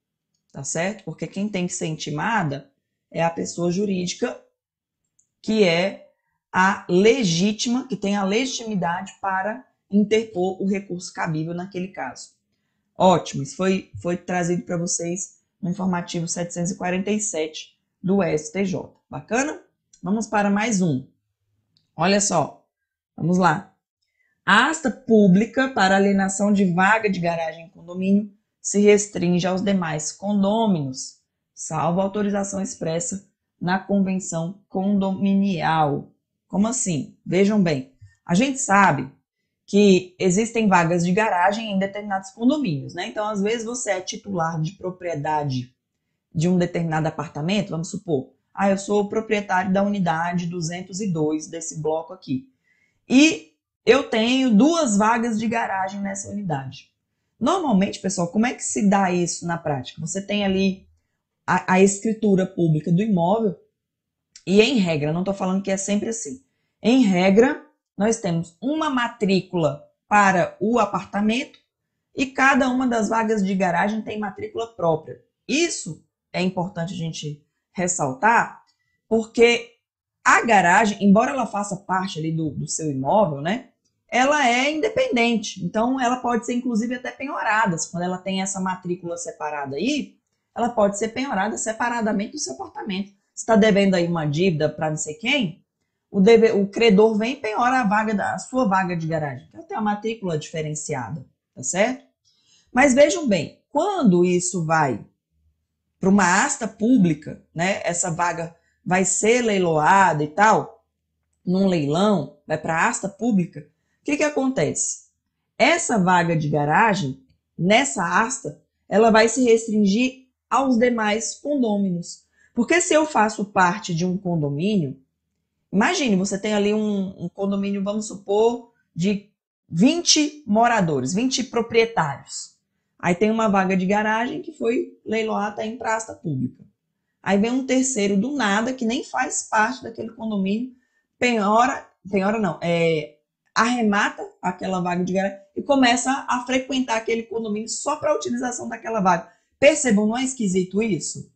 tá certo? Porque quem tem que ser intimada é a pessoa jurídica que é a legítima, que tem a legitimidade para interpor o recurso cabível naquele caso. Ótimo, isso foi, foi trazido para vocês no informativo 747 do STJ. Bacana? Vamos para mais um. Olha só, vamos lá. A asta pública para alienação de vaga de garagem em condomínio se restringe aos demais condôminos, salvo autorização expressa na convenção condominial. Como assim? Vejam bem, a gente sabe que existem vagas de garagem em determinados condomínios, né? Então, às vezes você é titular de propriedade de um determinado apartamento, vamos supor, ah, eu sou o proprietário da unidade 202 desse bloco aqui. E eu tenho duas vagas de garagem nessa unidade. Normalmente, pessoal, como é que se dá isso na prática? Você tem ali a, a escritura pública do imóvel e, em regra, não estou falando que é sempre assim. Em regra, nós temos uma matrícula para o apartamento e cada uma das vagas de garagem tem matrícula própria. Isso é importante a gente ressaltar, porque a garagem, embora ela faça parte ali do, do seu imóvel, né? Ela é independente, então ela pode ser inclusive até penhorada. Quando ela tem essa matrícula separada aí, ela pode ser penhorada separadamente do seu apartamento. Está devendo aí uma dívida para não sei quem, o, deve, o credor vem e penhora a, vaga da, a sua vaga de garagem. Então, tem uma matrícula diferenciada, tá certo? Mas vejam bem, quando isso vai para uma asta pública, né? Essa vaga vai ser leiloada e tal, num leilão, vai para asta pública. O que, que acontece? Essa vaga de garagem, nessa asta, ela vai se restringir aos demais condôminos. Porque se eu faço parte de um condomínio, Imagine, você tem ali um, um condomínio, vamos supor, de 20 moradores, 20 proprietários. Aí tem uma vaga de garagem que foi leiloada em praça pública. Aí vem um terceiro do nada, que nem faz parte daquele condomínio, penhora, penhora não, é, arremata aquela vaga de garagem e começa a frequentar aquele condomínio só para a utilização daquela vaga. Percebam, não é esquisito isso?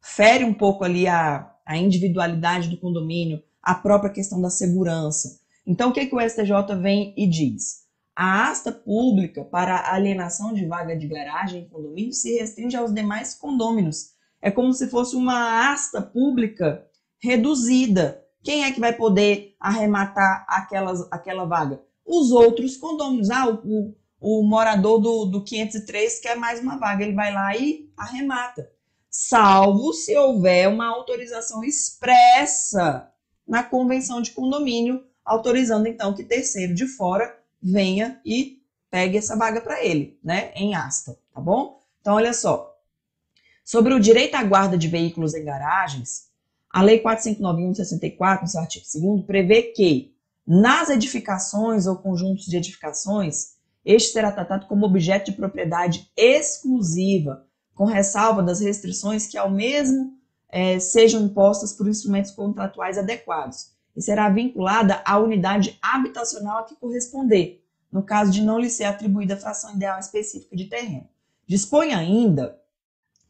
Fere um pouco ali a, a individualidade do condomínio, a própria questão da segurança. Então, o que, é que o STJ vem e diz? A asta pública para alienação de vaga de garagem em condomínio se restringe aos demais condôminos. É como se fosse uma asta pública reduzida. Quem é que vai poder arrematar aquelas, aquela vaga? Os outros condôminos. Ah, o, o, o morador do, do 503 quer mais uma vaga, ele vai lá e arremata. Salvo se houver uma autorização expressa na convenção de condomínio, autorizando então que terceiro de fora venha e pegue essa vaga para ele, né, em asta, tá bom? Então olha só. Sobre o direito à guarda de veículos em garagens, a Lei 4591 de 64, no seu artigo 2 prevê que nas edificações ou conjuntos de edificações, este será tratado como objeto de propriedade exclusiva, com ressalva das restrições que ao mesmo é, sejam impostas por instrumentos contratuais adequados e será vinculada à unidade habitacional a que corresponder, no caso de não lhe ser atribuída a fração ideal específica de terreno. Dispõe ainda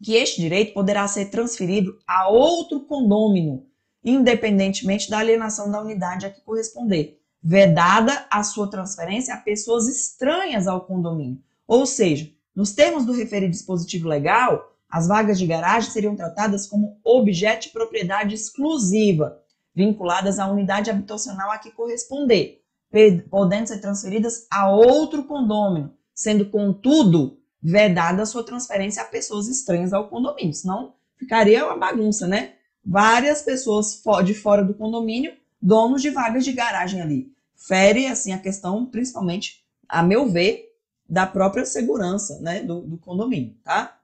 que este direito poderá ser transferido a outro condômino, independentemente da alienação da unidade a que corresponder, vedada a sua transferência a pessoas estranhas ao condomínio. Ou seja, nos termos do referido dispositivo legal, as vagas de garagem seriam tratadas como objeto de propriedade exclusiva, vinculadas à unidade habitacional a que corresponder, podendo ser transferidas a outro condomínio, sendo, contudo, vedada a sua transferência a pessoas estranhas ao condomínio, senão ficaria uma bagunça, né? Várias pessoas de fora do condomínio, donos de vagas de garagem ali. Fere, assim, a questão, principalmente, a meu ver, da própria segurança, né, do, do condomínio, tá?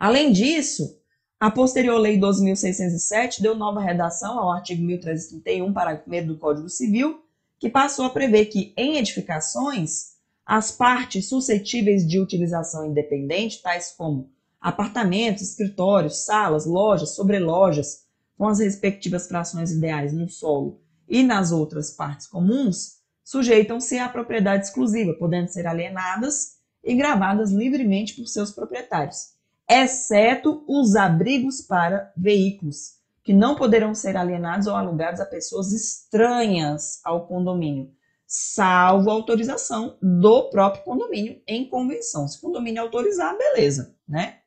Além disso, a posterior Lei 12.607 deu nova redação ao artigo 1331, parágrafo 1 do Código Civil, que passou a prever que, em edificações, as partes suscetíveis de utilização independente, tais como apartamentos, escritórios, salas, lojas, sobrelojas, com as respectivas frações ideais no solo e nas outras partes comuns, sujeitam-se à propriedade exclusiva, podendo ser alienadas e gravadas livremente por seus proprietários exceto os abrigos para veículos, que não poderão ser alienados ou alugados a pessoas estranhas ao condomínio, salvo autorização do próprio condomínio em convenção. Se o condomínio autorizar, beleza, né?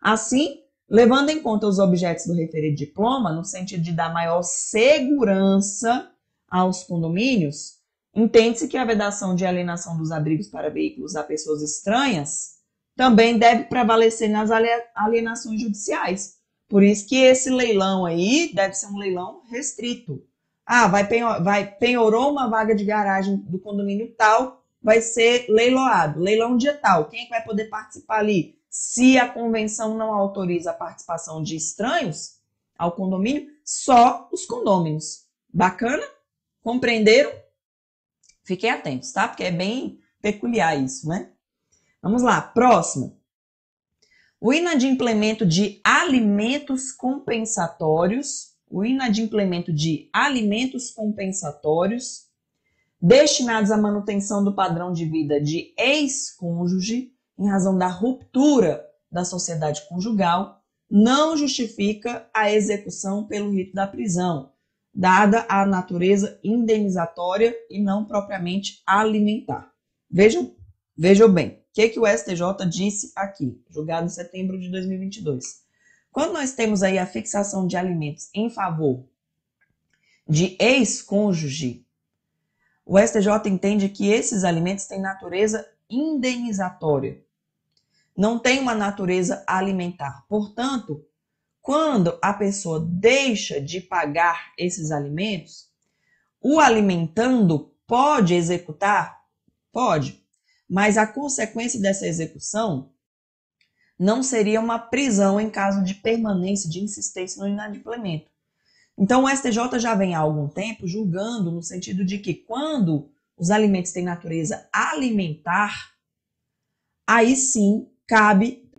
Assim, levando em conta os objetos do referido diploma, no sentido de dar maior segurança aos condomínios, entende-se que a vedação de alienação dos abrigos para veículos a pessoas estranhas também deve prevalecer nas alienações judiciais. Por isso que esse leilão aí deve ser um leilão restrito. Ah, vai, penhor, vai penhorou uma vaga de garagem do condomínio tal, vai ser leiloado, leilão dia tal. Quem é que vai poder participar ali? Se a convenção não autoriza a participação de estranhos ao condomínio, só os condôminos. Bacana? Compreenderam? Fiquem atentos, tá? Porque é bem peculiar isso, né? Vamos lá, próximo. O inadimplemento de alimentos compensatórios, o inadimplemento de alimentos compensatórios destinados à manutenção do padrão de vida de ex-cônjuge em razão da ruptura da sociedade conjugal não justifica a execução pelo rito da prisão, dada a natureza indenizatória e não propriamente alimentar. Vejam Vejam bem, o que, que o STJ disse aqui, julgado em setembro de 2022. Quando nós temos aí a fixação de alimentos em favor de ex-cônjuge, o STJ entende que esses alimentos têm natureza indenizatória. Não tem uma natureza alimentar. Portanto, quando a pessoa deixa de pagar esses alimentos, o alimentando pode executar? Pode mas a consequência dessa execução não seria uma prisão em caso de permanência, de insistência no inadimplemento. Então, o STJ já vem há algum tempo julgando no sentido de que quando os alimentos têm natureza alimentar, aí sim cabe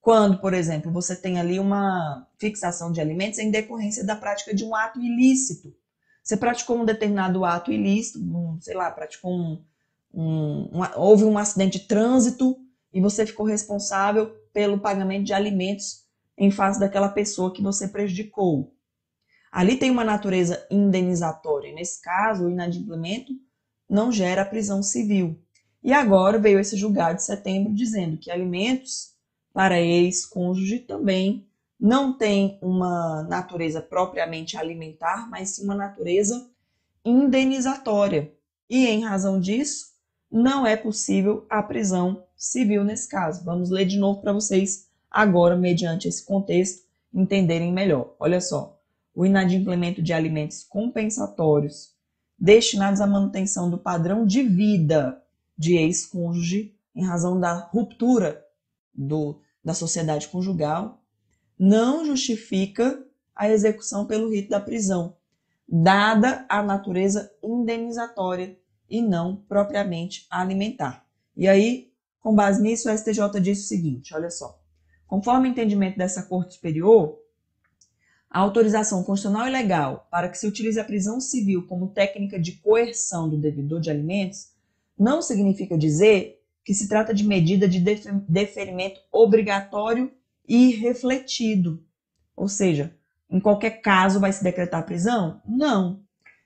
quando, por exemplo, você tem ali uma fixação de alimentos em decorrência da prática de um ato ilícito. Você praticou um determinado ato ilícito, um, sei lá, praticou um, um, houve um acidente de trânsito e você ficou responsável pelo pagamento de alimentos em face daquela pessoa que você prejudicou. Ali tem uma natureza indenizatória. Nesse caso, o inadimplemento não gera prisão civil. E agora veio esse julgado de setembro dizendo que alimentos para ex-cônjuge também não tem uma natureza propriamente alimentar, mas sim uma natureza indenizatória. E em razão disso, não é possível a prisão civil nesse caso. Vamos ler de novo para vocês agora, mediante esse contexto, entenderem melhor. Olha só, o inadimplemento de alimentos compensatórios destinados à manutenção do padrão de vida de ex-cônjuge em razão da ruptura do, da sociedade conjugal não justifica a execução pelo rito da prisão, dada a natureza indenizatória e não propriamente alimentar. E aí, com base nisso, o STJ disse o seguinte: olha só. Conforme o entendimento dessa Corte Superior, a autorização constitucional e legal para que se utilize a prisão civil como técnica de coerção do devedor de alimentos não significa dizer que se trata de medida de deferimento obrigatório e refletido. Ou seja, em qualquer caso vai se decretar prisão? Não.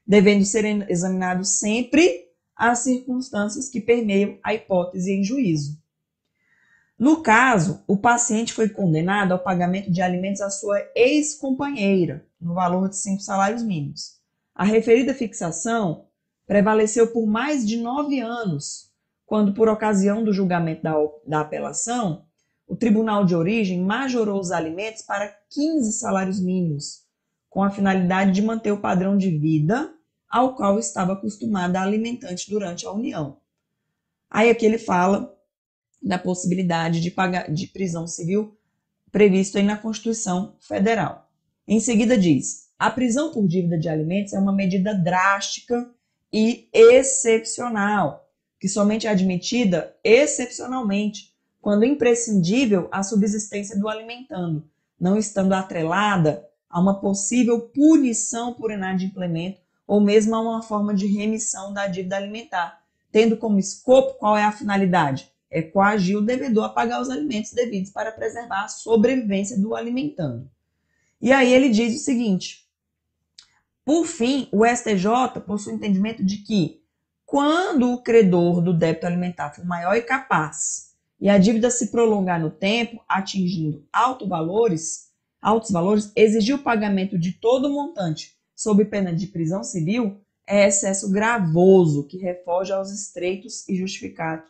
Devendo ser examinado sempre às circunstâncias que permeiam a hipótese em juízo. No caso, o paciente foi condenado ao pagamento de alimentos à sua ex-companheira, no valor de cinco salários mínimos. A referida fixação prevaleceu por mais de nove anos, quando, por ocasião do julgamento da, da apelação, o tribunal de origem majorou os alimentos para 15 salários mínimos, com a finalidade de manter o padrão de vida ao qual estava acostumada a alimentante durante a união. Aí aqui ele fala da possibilidade de, pagar, de prisão civil previsto aí na Constituição Federal. Em seguida diz: a prisão por dívida de alimentos é uma medida drástica e excepcional, que somente é admitida excepcionalmente quando imprescindível a subsistência do alimentando, não estando atrelada a uma possível punição por inadimplemento ou mesmo a uma forma de remissão da dívida alimentar, tendo como escopo qual é a finalidade? É coagir o devedor a pagar os alimentos devidos para preservar a sobrevivência do alimentando. E aí ele diz o seguinte: por fim, o STJ possui o entendimento de que, quando o credor do débito alimentar for maior e capaz, e a dívida se prolongar no tempo, atingindo altos valores, altos valores, exigir o pagamento de todo o montante sob pena de prisão civil é excesso gravoso que refoge aos estreitos e justificado,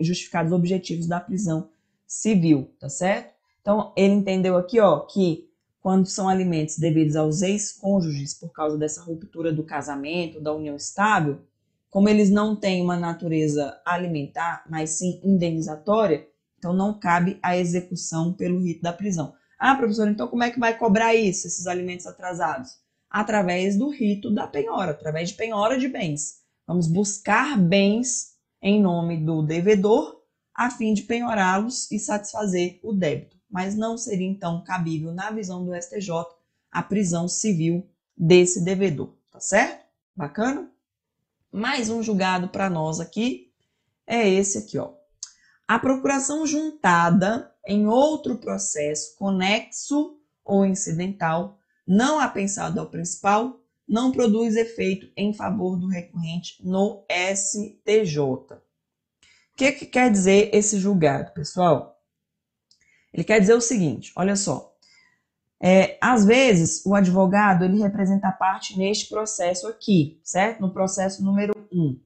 justificados objetivos da prisão civil, tá certo? Então, ele entendeu aqui, ó, que quando são alimentos devidos aos ex-cônjuges por causa dessa ruptura do casamento, da união estável, como eles não têm uma natureza alimentar, mas sim indenizatória, então não cabe a execução pelo rito da prisão. Ah, professor, então como é que vai cobrar isso, esses alimentos atrasados? através do rito da penhora, através de penhora de bens. Vamos buscar bens em nome do devedor a fim de penhorá-los e satisfazer o débito. Mas não seria então cabível na visão do STJ a prisão civil desse devedor, tá certo? Bacana? Mais um julgado para nós aqui é esse aqui, ó. A procuração juntada em outro processo conexo ou incidental não apensado ao principal, não produz efeito em favor do recorrente no STJ. O que, que quer dizer esse julgado, pessoal? Ele quer dizer o seguinte, olha só. É, às vezes, o advogado, ele representa a parte neste processo aqui, certo? No processo número 1. Um.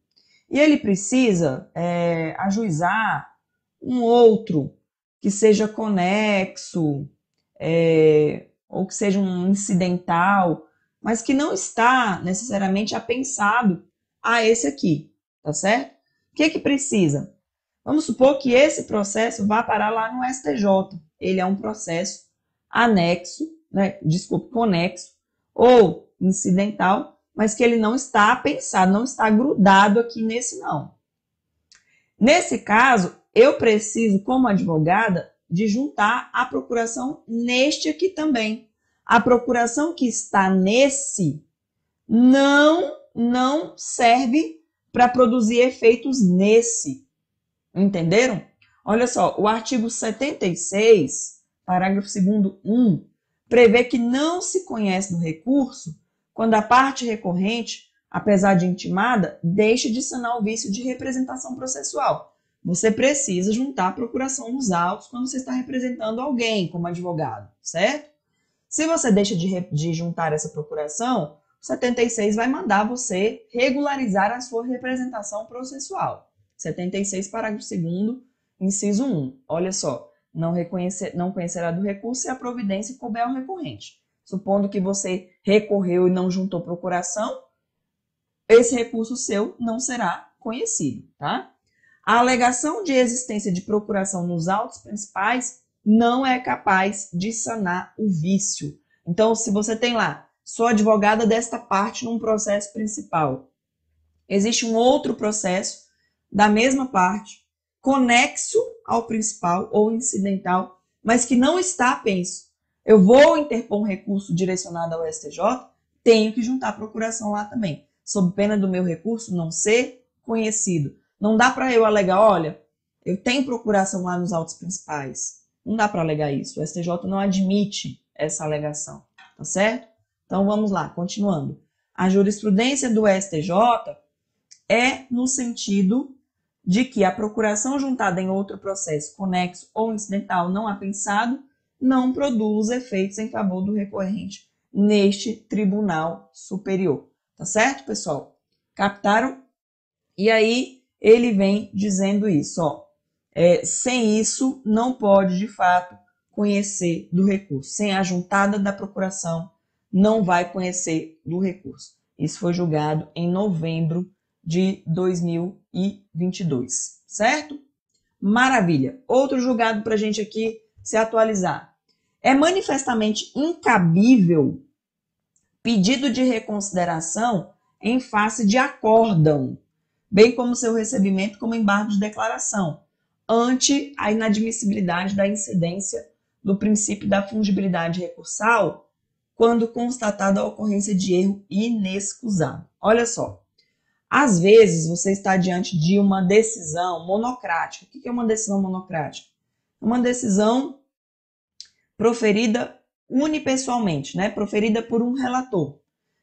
E ele precisa é, ajuizar um outro que seja conexo, é, ou que seja um incidental, mas que não está necessariamente apensado a esse aqui, tá certo? O que é que precisa? Vamos supor que esse processo vá parar lá no STJ. Ele é um processo anexo, né? Desculpa, conexo ou incidental, mas que ele não está pensado, não está grudado aqui nesse não. Nesse caso, eu preciso, como advogada, de juntar a procuração neste aqui também. A procuração que está nesse não não serve para produzir efeitos nesse. Entenderam? Olha só, o artigo 76, parágrafo 2 1, prevê que não se conhece do recurso quando a parte recorrente, apesar de intimada, deixa de sanar o vício de representação processual. Você precisa juntar a procuração nos autos quando você está representando alguém como advogado, certo? Se você deixa de, de juntar essa procuração, o 76 vai mandar você regularizar a sua representação processual. 76, parágrafo 2 inciso 1. Olha só, não, reconhecer, não conhecerá do recurso se a providência couber ao recorrente. Supondo que você recorreu e não juntou procuração, esse recurso seu não será conhecido, tá? A alegação de existência de procuração nos autos principais não é capaz de sanar o vício. Então, se você tem lá, sou advogada desta parte num processo principal, existe um outro processo da mesma parte, conexo ao principal ou incidental, mas que não está penso. Eu vou interpor um recurso direcionado ao STJ, tenho que juntar a procuração lá também, sob pena do meu recurso não ser conhecido. Não dá para eu alegar, olha, eu tenho procuração lá nos autos principais. Não dá para alegar isso. O STJ não admite essa alegação, tá certo? Então vamos lá, continuando. A jurisprudência do STJ é no sentido de que a procuração juntada em outro processo conexo ou incidental não apensado não produz efeitos em favor do recorrente neste tribunal superior. Tá certo, pessoal? Captaram? E aí, ele vem dizendo isso. Ó, é, sem isso, não pode, de fato, conhecer do recurso. Sem a juntada da procuração, não vai conhecer do recurso. Isso foi julgado em novembro de 2022, certo? Maravilha. Outro julgado para a gente aqui se atualizar. É manifestamente incabível pedido de reconsideração em face de acórdão bem como seu recebimento como embargo de declaração, ante a inadmissibilidade da incidência do princípio da fungibilidade recursal quando constatada a ocorrência de erro inexcusável. Olha só, às vezes você está diante de uma decisão monocrática. O que é uma decisão monocrática? É uma decisão proferida unipessoalmente, né? proferida por um relator.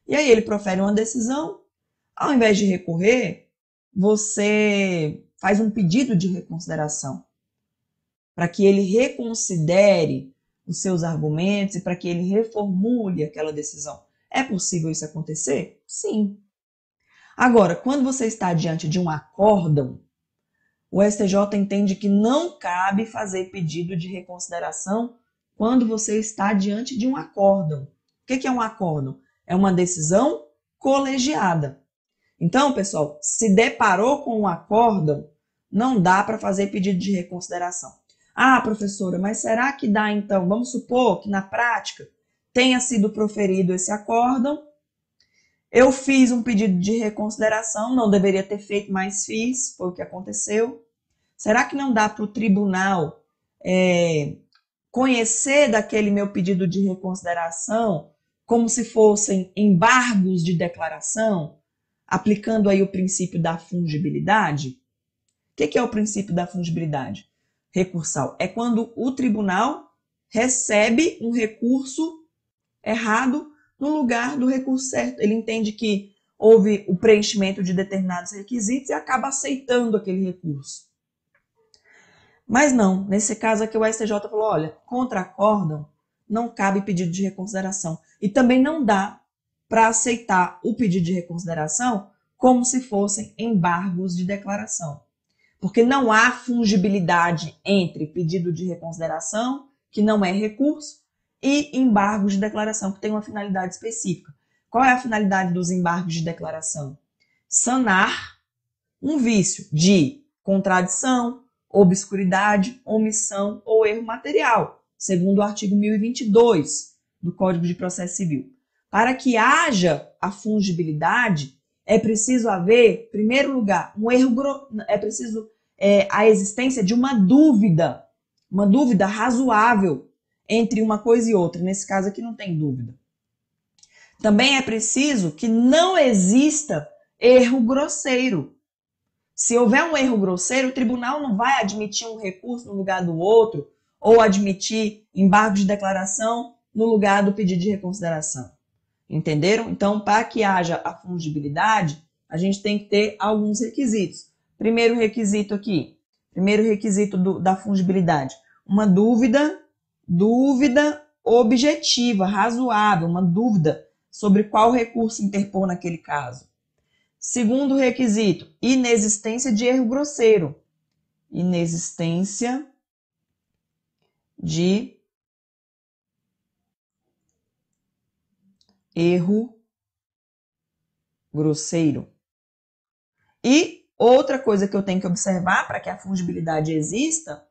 E aí ele profere uma decisão, ao invés de recorrer, você faz um pedido de reconsideração para que ele reconsidere os seus argumentos e para que ele reformule aquela decisão. É possível isso acontecer? Sim. Agora, quando você está diante de um acórdão, o STJ entende que não cabe fazer pedido de reconsideração quando você está diante de um acórdão. O que é um acórdão? É uma decisão colegiada. Então, pessoal, se deparou com um acórdão, não dá para fazer pedido de reconsideração. Ah, professora, mas será que dá então? Vamos supor que na prática tenha sido proferido esse acórdão. Eu fiz um pedido de reconsideração, não deveria ter feito, mas fiz, foi o que aconteceu. Será que não dá para o tribunal é, conhecer daquele meu pedido de reconsideração como se fossem embargos de declaração? aplicando aí o princípio da fungibilidade. O que, que é o princípio da fungibilidade recursal? É quando o tribunal recebe um recurso errado no lugar do recurso certo. Ele entende que houve o preenchimento de determinados requisitos e acaba aceitando aquele recurso. Mas não, nesse caso aqui o STJ falou, olha, contra acórdão não cabe pedido de reconsideração. E também não dá para aceitar o pedido de reconsideração como se fossem embargos de declaração. Porque não há fungibilidade entre pedido de reconsideração, que não é recurso, e embargos de declaração, que tem uma finalidade específica. Qual é a finalidade dos embargos de declaração? Sanar um vício de contradição, obscuridade, omissão ou erro material, segundo o artigo 1022 do Código de Processo Civil. Para que haja a fungibilidade, é preciso haver, em primeiro lugar, um erro, é preciso é, a existência de uma dúvida, uma dúvida razoável entre uma coisa e outra. Nesse caso aqui não tem dúvida. Também é preciso que não exista erro grosseiro. Se houver um erro grosseiro, o tribunal não vai admitir um recurso no lugar do outro ou admitir embargo de declaração no lugar do pedido de reconsideração. Entenderam? Então, para que haja a fungibilidade, a gente tem que ter alguns requisitos. Primeiro requisito aqui, primeiro requisito do, da fungibilidade, uma dúvida, dúvida objetiva, razoável, uma dúvida sobre qual recurso interpor naquele caso. Segundo requisito, inexistência de erro grosseiro. Inexistência de erro grosseiro. E outra coisa que eu tenho que observar para que a fungibilidade exista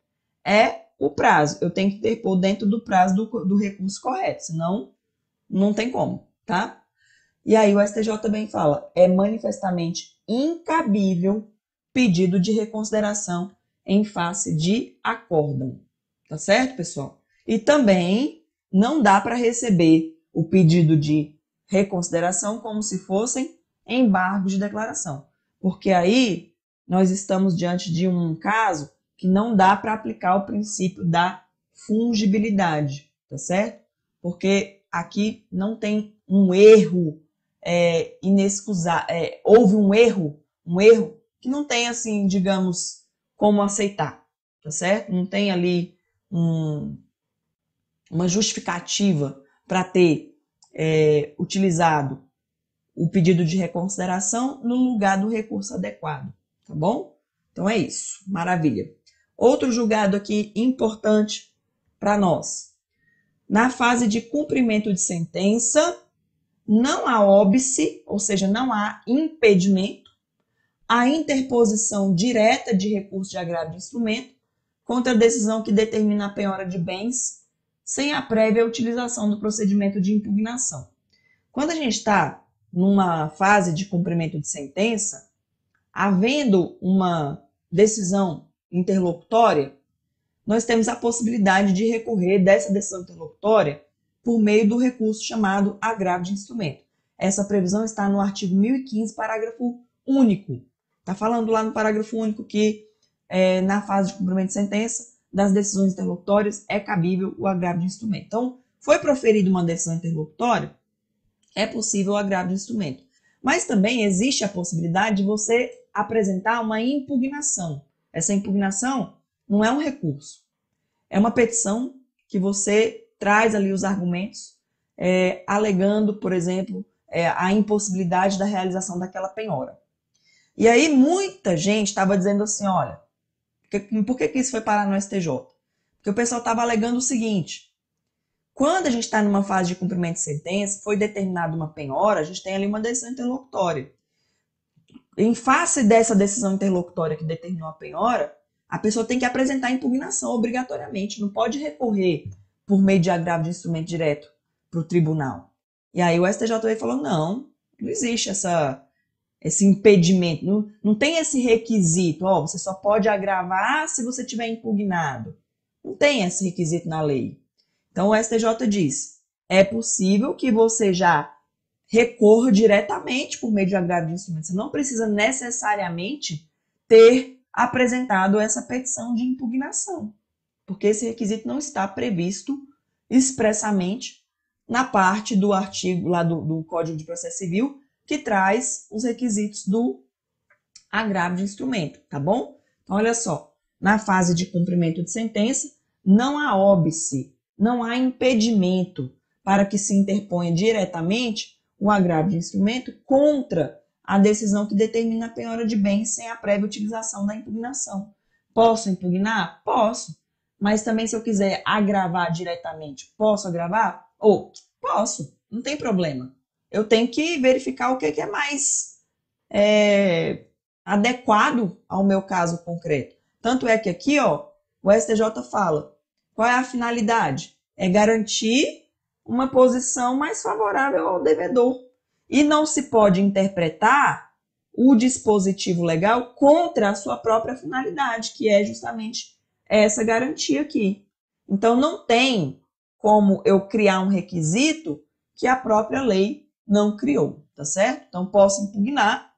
é o prazo. Eu tenho que ter por dentro do prazo do, do recurso correto, senão não tem como, tá? E aí o STJ também fala, é manifestamente incabível pedido de reconsideração em face de acórdão. Tá certo, pessoal? E também não dá para receber o pedido de reconsideração como se fossem embargos de declaração. Porque aí nós estamos diante de um caso que não dá para aplicar o princípio da fungibilidade, tá certo? Porque aqui não tem um erro é, inexcusável, é, houve um erro, um erro que não tem assim, digamos, como aceitar, tá certo? Não tem ali um, uma justificativa para ter é, utilizado o pedido de reconsideração no lugar do recurso adequado, tá bom? Então é isso, maravilha. Outro julgado aqui importante para nós. Na fase de cumprimento de sentença, não há óbice, ou seja, não há impedimento, à interposição direta de recurso de agravo de instrumento contra a decisão que determina a penhora de bens sem a prévia utilização do procedimento de impugnação. Quando a gente está numa fase de cumprimento de sentença, havendo uma decisão interlocutória, nós temos a possibilidade de recorrer dessa decisão interlocutória por meio do recurso chamado agravo de instrumento. Essa previsão está no artigo 1015, parágrafo único. Está falando lá no parágrafo único que, é, na fase de cumprimento de sentença, das decisões interlocutórias é cabível o agravo de instrumento. Então, foi proferida uma decisão interlocutória, é possível o agravo de instrumento. Mas também existe a possibilidade de você apresentar uma impugnação. Essa impugnação não é um recurso, é uma petição que você traz ali os argumentos, é, alegando, por exemplo, é, a impossibilidade da realização daquela penhora. E aí muita gente estava dizendo assim, olha, porque, por que, que isso foi parar no STJ? Porque o pessoal estava alegando o seguinte: quando a gente está numa fase de cumprimento de sentença, foi determinada uma penhora, a gente tem ali uma decisão interlocutória. Em face dessa decisão interlocutória que determinou a penhora, a pessoa tem que apresentar impugnação obrigatoriamente, não pode recorrer por meio de agravo de instrumento direto para o tribunal. E aí o STJV falou: não, não existe essa esse impedimento, não, não tem esse requisito, ó, você só pode agravar se você tiver impugnado. Não tem esse requisito na lei. Então o STJ diz: é possível que você já recorra diretamente por meio de agravo de instrumento. Você não precisa necessariamente ter apresentado essa petição de impugnação, porque esse requisito não está previsto expressamente na parte do artigo lá do, do Código de Processo Civil que traz os requisitos do agravo de instrumento, tá bom? Então, olha só, na fase de cumprimento de sentença, não há óbice, não há impedimento para que se interponha diretamente o agravo de instrumento contra a decisão que determina a penhora de bens sem a prévia utilização da impugnação. Posso impugnar? Posso. Mas também se eu quiser agravar diretamente, posso agravar? Ou posso, não tem problema eu tenho que verificar o é que, é mais é, adequado ao meu caso concreto. Tanto é que aqui, ó, o STJ fala qual é a finalidade? É garantir uma posição mais favorável ao devedor. E não se pode interpretar o dispositivo legal contra a sua própria finalidade, que é justamente essa garantia aqui. Então, não tem como eu criar um requisito que a própria lei não criou, tá certo? Então posso impugnar,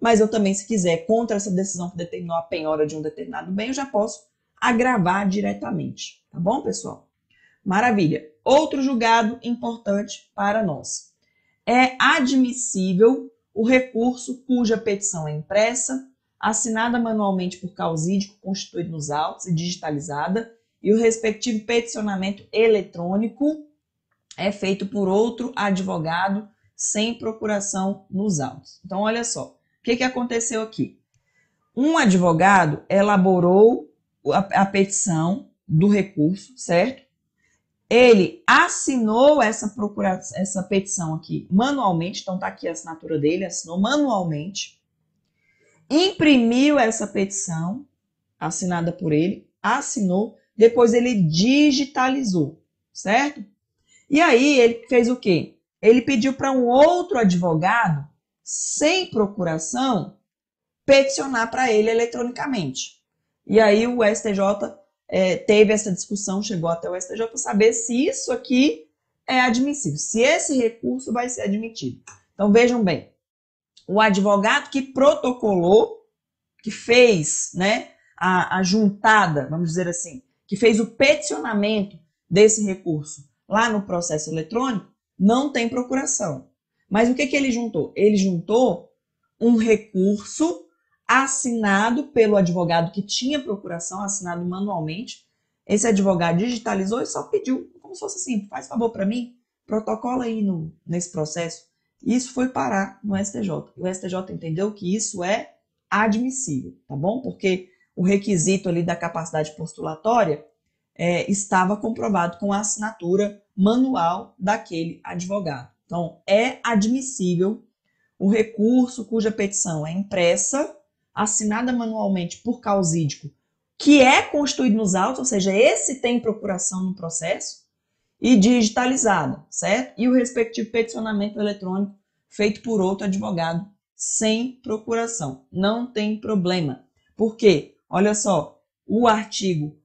mas eu também, se quiser, contra essa decisão que determinou a penhora de um determinado bem, eu já posso agravar diretamente, tá bom, pessoal? Maravilha. Outro julgado importante para nós. É admissível o recurso cuja petição é impressa, assinada manualmente por causídico, constituído nos autos e digitalizada, e o respectivo peticionamento eletrônico é feito por outro advogado sem procuração nos autos. Então, olha só, o que, que aconteceu aqui? Um advogado elaborou a, a petição do recurso, certo? Ele assinou essa, procuração, essa petição aqui manualmente, então tá aqui a assinatura dele, assinou manualmente, imprimiu essa petição, assinada por ele, assinou, depois ele digitalizou, certo? E aí ele fez o quê? ele pediu para um outro advogado, sem procuração, peticionar para ele eletronicamente. E aí o STJ é, teve essa discussão, chegou até o STJ para saber se isso aqui é admissível, se esse recurso vai ser admitido. Então vejam bem, o advogado que protocolou, que fez né, a, a juntada, vamos dizer assim, que fez o peticionamento desse recurso lá no processo eletrônico, não tem procuração. Mas o que, que ele juntou? Ele juntou um recurso assinado pelo advogado que tinha procuração, assinado manualmente. Esse advogado digitalizou e só pediu, como se fosse assim: faz favor para mim, protocola aí no, nesse processo. Isso foi parar no STJ. O STJ entendeu que isso é admissível, tá bom? Porque o requisito ali da capacidade postulatória é, estava comprovado com a assinatura manual daquele advogado. Então, é admissível o recurso cuja petição é impressa, assinada manualmente por causídico, que é construído nos autos, ou seja, esse tem procuração no processo, e digitalizada, certo? E o respectivo peticionamento eletrônico feito por outro advogado sem procuração. Não tem problema. Por quê? Olha só, o artigo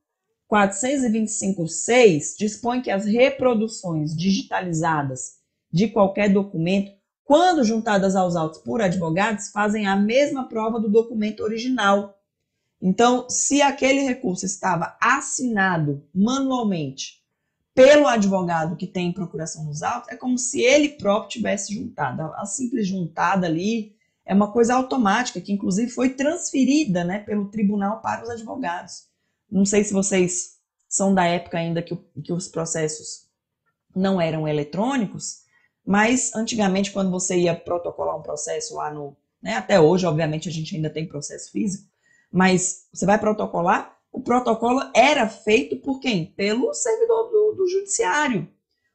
425.6 dispõe que as reproduções digitalizadas de qualquer documento, quando juntadas aos autos por advogados, fazem a mesma prova do documento original. Então, se aquele recurso estava assinado manualmente pelo advogado que tem procuração nos autos, é como se ele próprio tivesse juntado. A simples juntada ali é uma coisa automática, que inclusive foi transferida né, pelo tribunal para os advogados. Não sei se vocês são da época ainda que, que os processos não eram eletrônicos, mas antigamente, quando você ia protocolar um processo lá no. Né, até hoje, obviamente, a gente ainda tem processo físico, mas você vai protocolar, o protocolo era feito por quem? Pelo servidor do, do judiciário.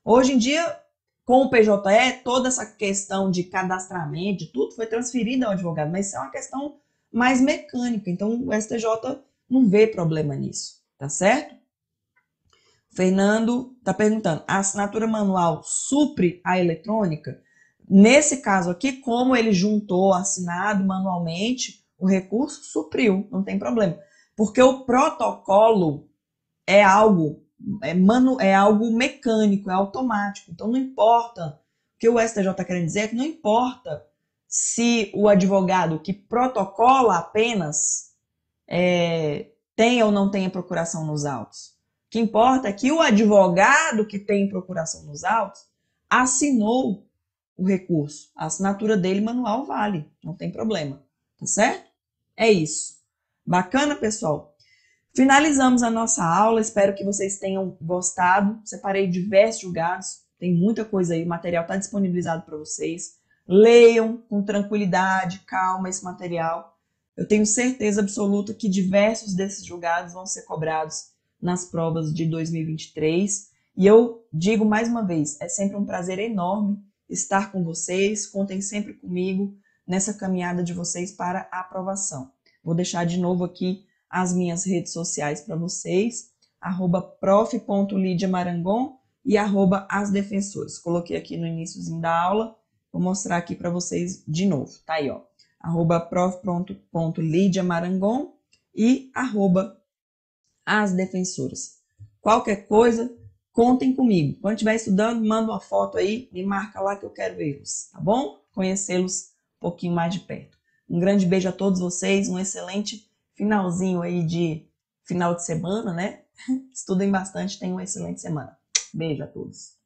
Hoje em dia, com o PJE, toda essa questão de cadastramento, de tudo, foi transferida ao advogado, mas isso é uma questão mais mecânica. Então, o STJ não vê problema nisso, tá certo? Fernando está perguntando: a assinatura manual supre a eletrônica? Nesse caso aqui, como ele juntou assinado manualmente, o recurso supriu, não tem problema. Porque o protocolo é algo é, manu, é algo mecânico, é automático. Então não importa. O que o STJ está querendo dizer é que não importa se o advogado que protocola apenas é, tenha ou não tenha procuração nos autos. O que importa é que o advogado que tem procuração nos autos assinou o recurso. A assinatura dele manual vale, não tem problema. Tá certo? É isso. Bacana, pessoal? Finalizamos a nossa aula. Espero que vocês tenham gostado. Separei diversos julgados. Tem muita coisa aí. O material está disponibilizado para vocês. Leiam com tranquilidade, calma esse material eu tenho certeza absoluta que diversos desses julgados vão ser cobrados nas provas de 2023. E eu digo mais uma vez, é sempre um prazer enorme estar com vocês. Contem sempre comigo nessa caminhada de vocês para a aprovação. Vou deixar de novo aqui as minhas redes sociais para vocês, prof.lidiamarangon e @asdefensores asdefensoras. Coloquei aqui no iníciozinho da aula, vou mostrar aqui para vocês de novo, tá aí, ó arroba prof.lidiamarangon e arroba as defensoras. Qualquer coisa, contem comigo. Quando estiver estudando, manda uma foto aí, me marca lá que eu quero vê-los, tá bom? Conhecê-los um pouquinho mais de perto. Um grande beijo a todos vocês, um excelente finalzinho aí de final de semana, né? [LAUGHS] Estudem bastante, tenham uma excelente semana. Beijo a todos.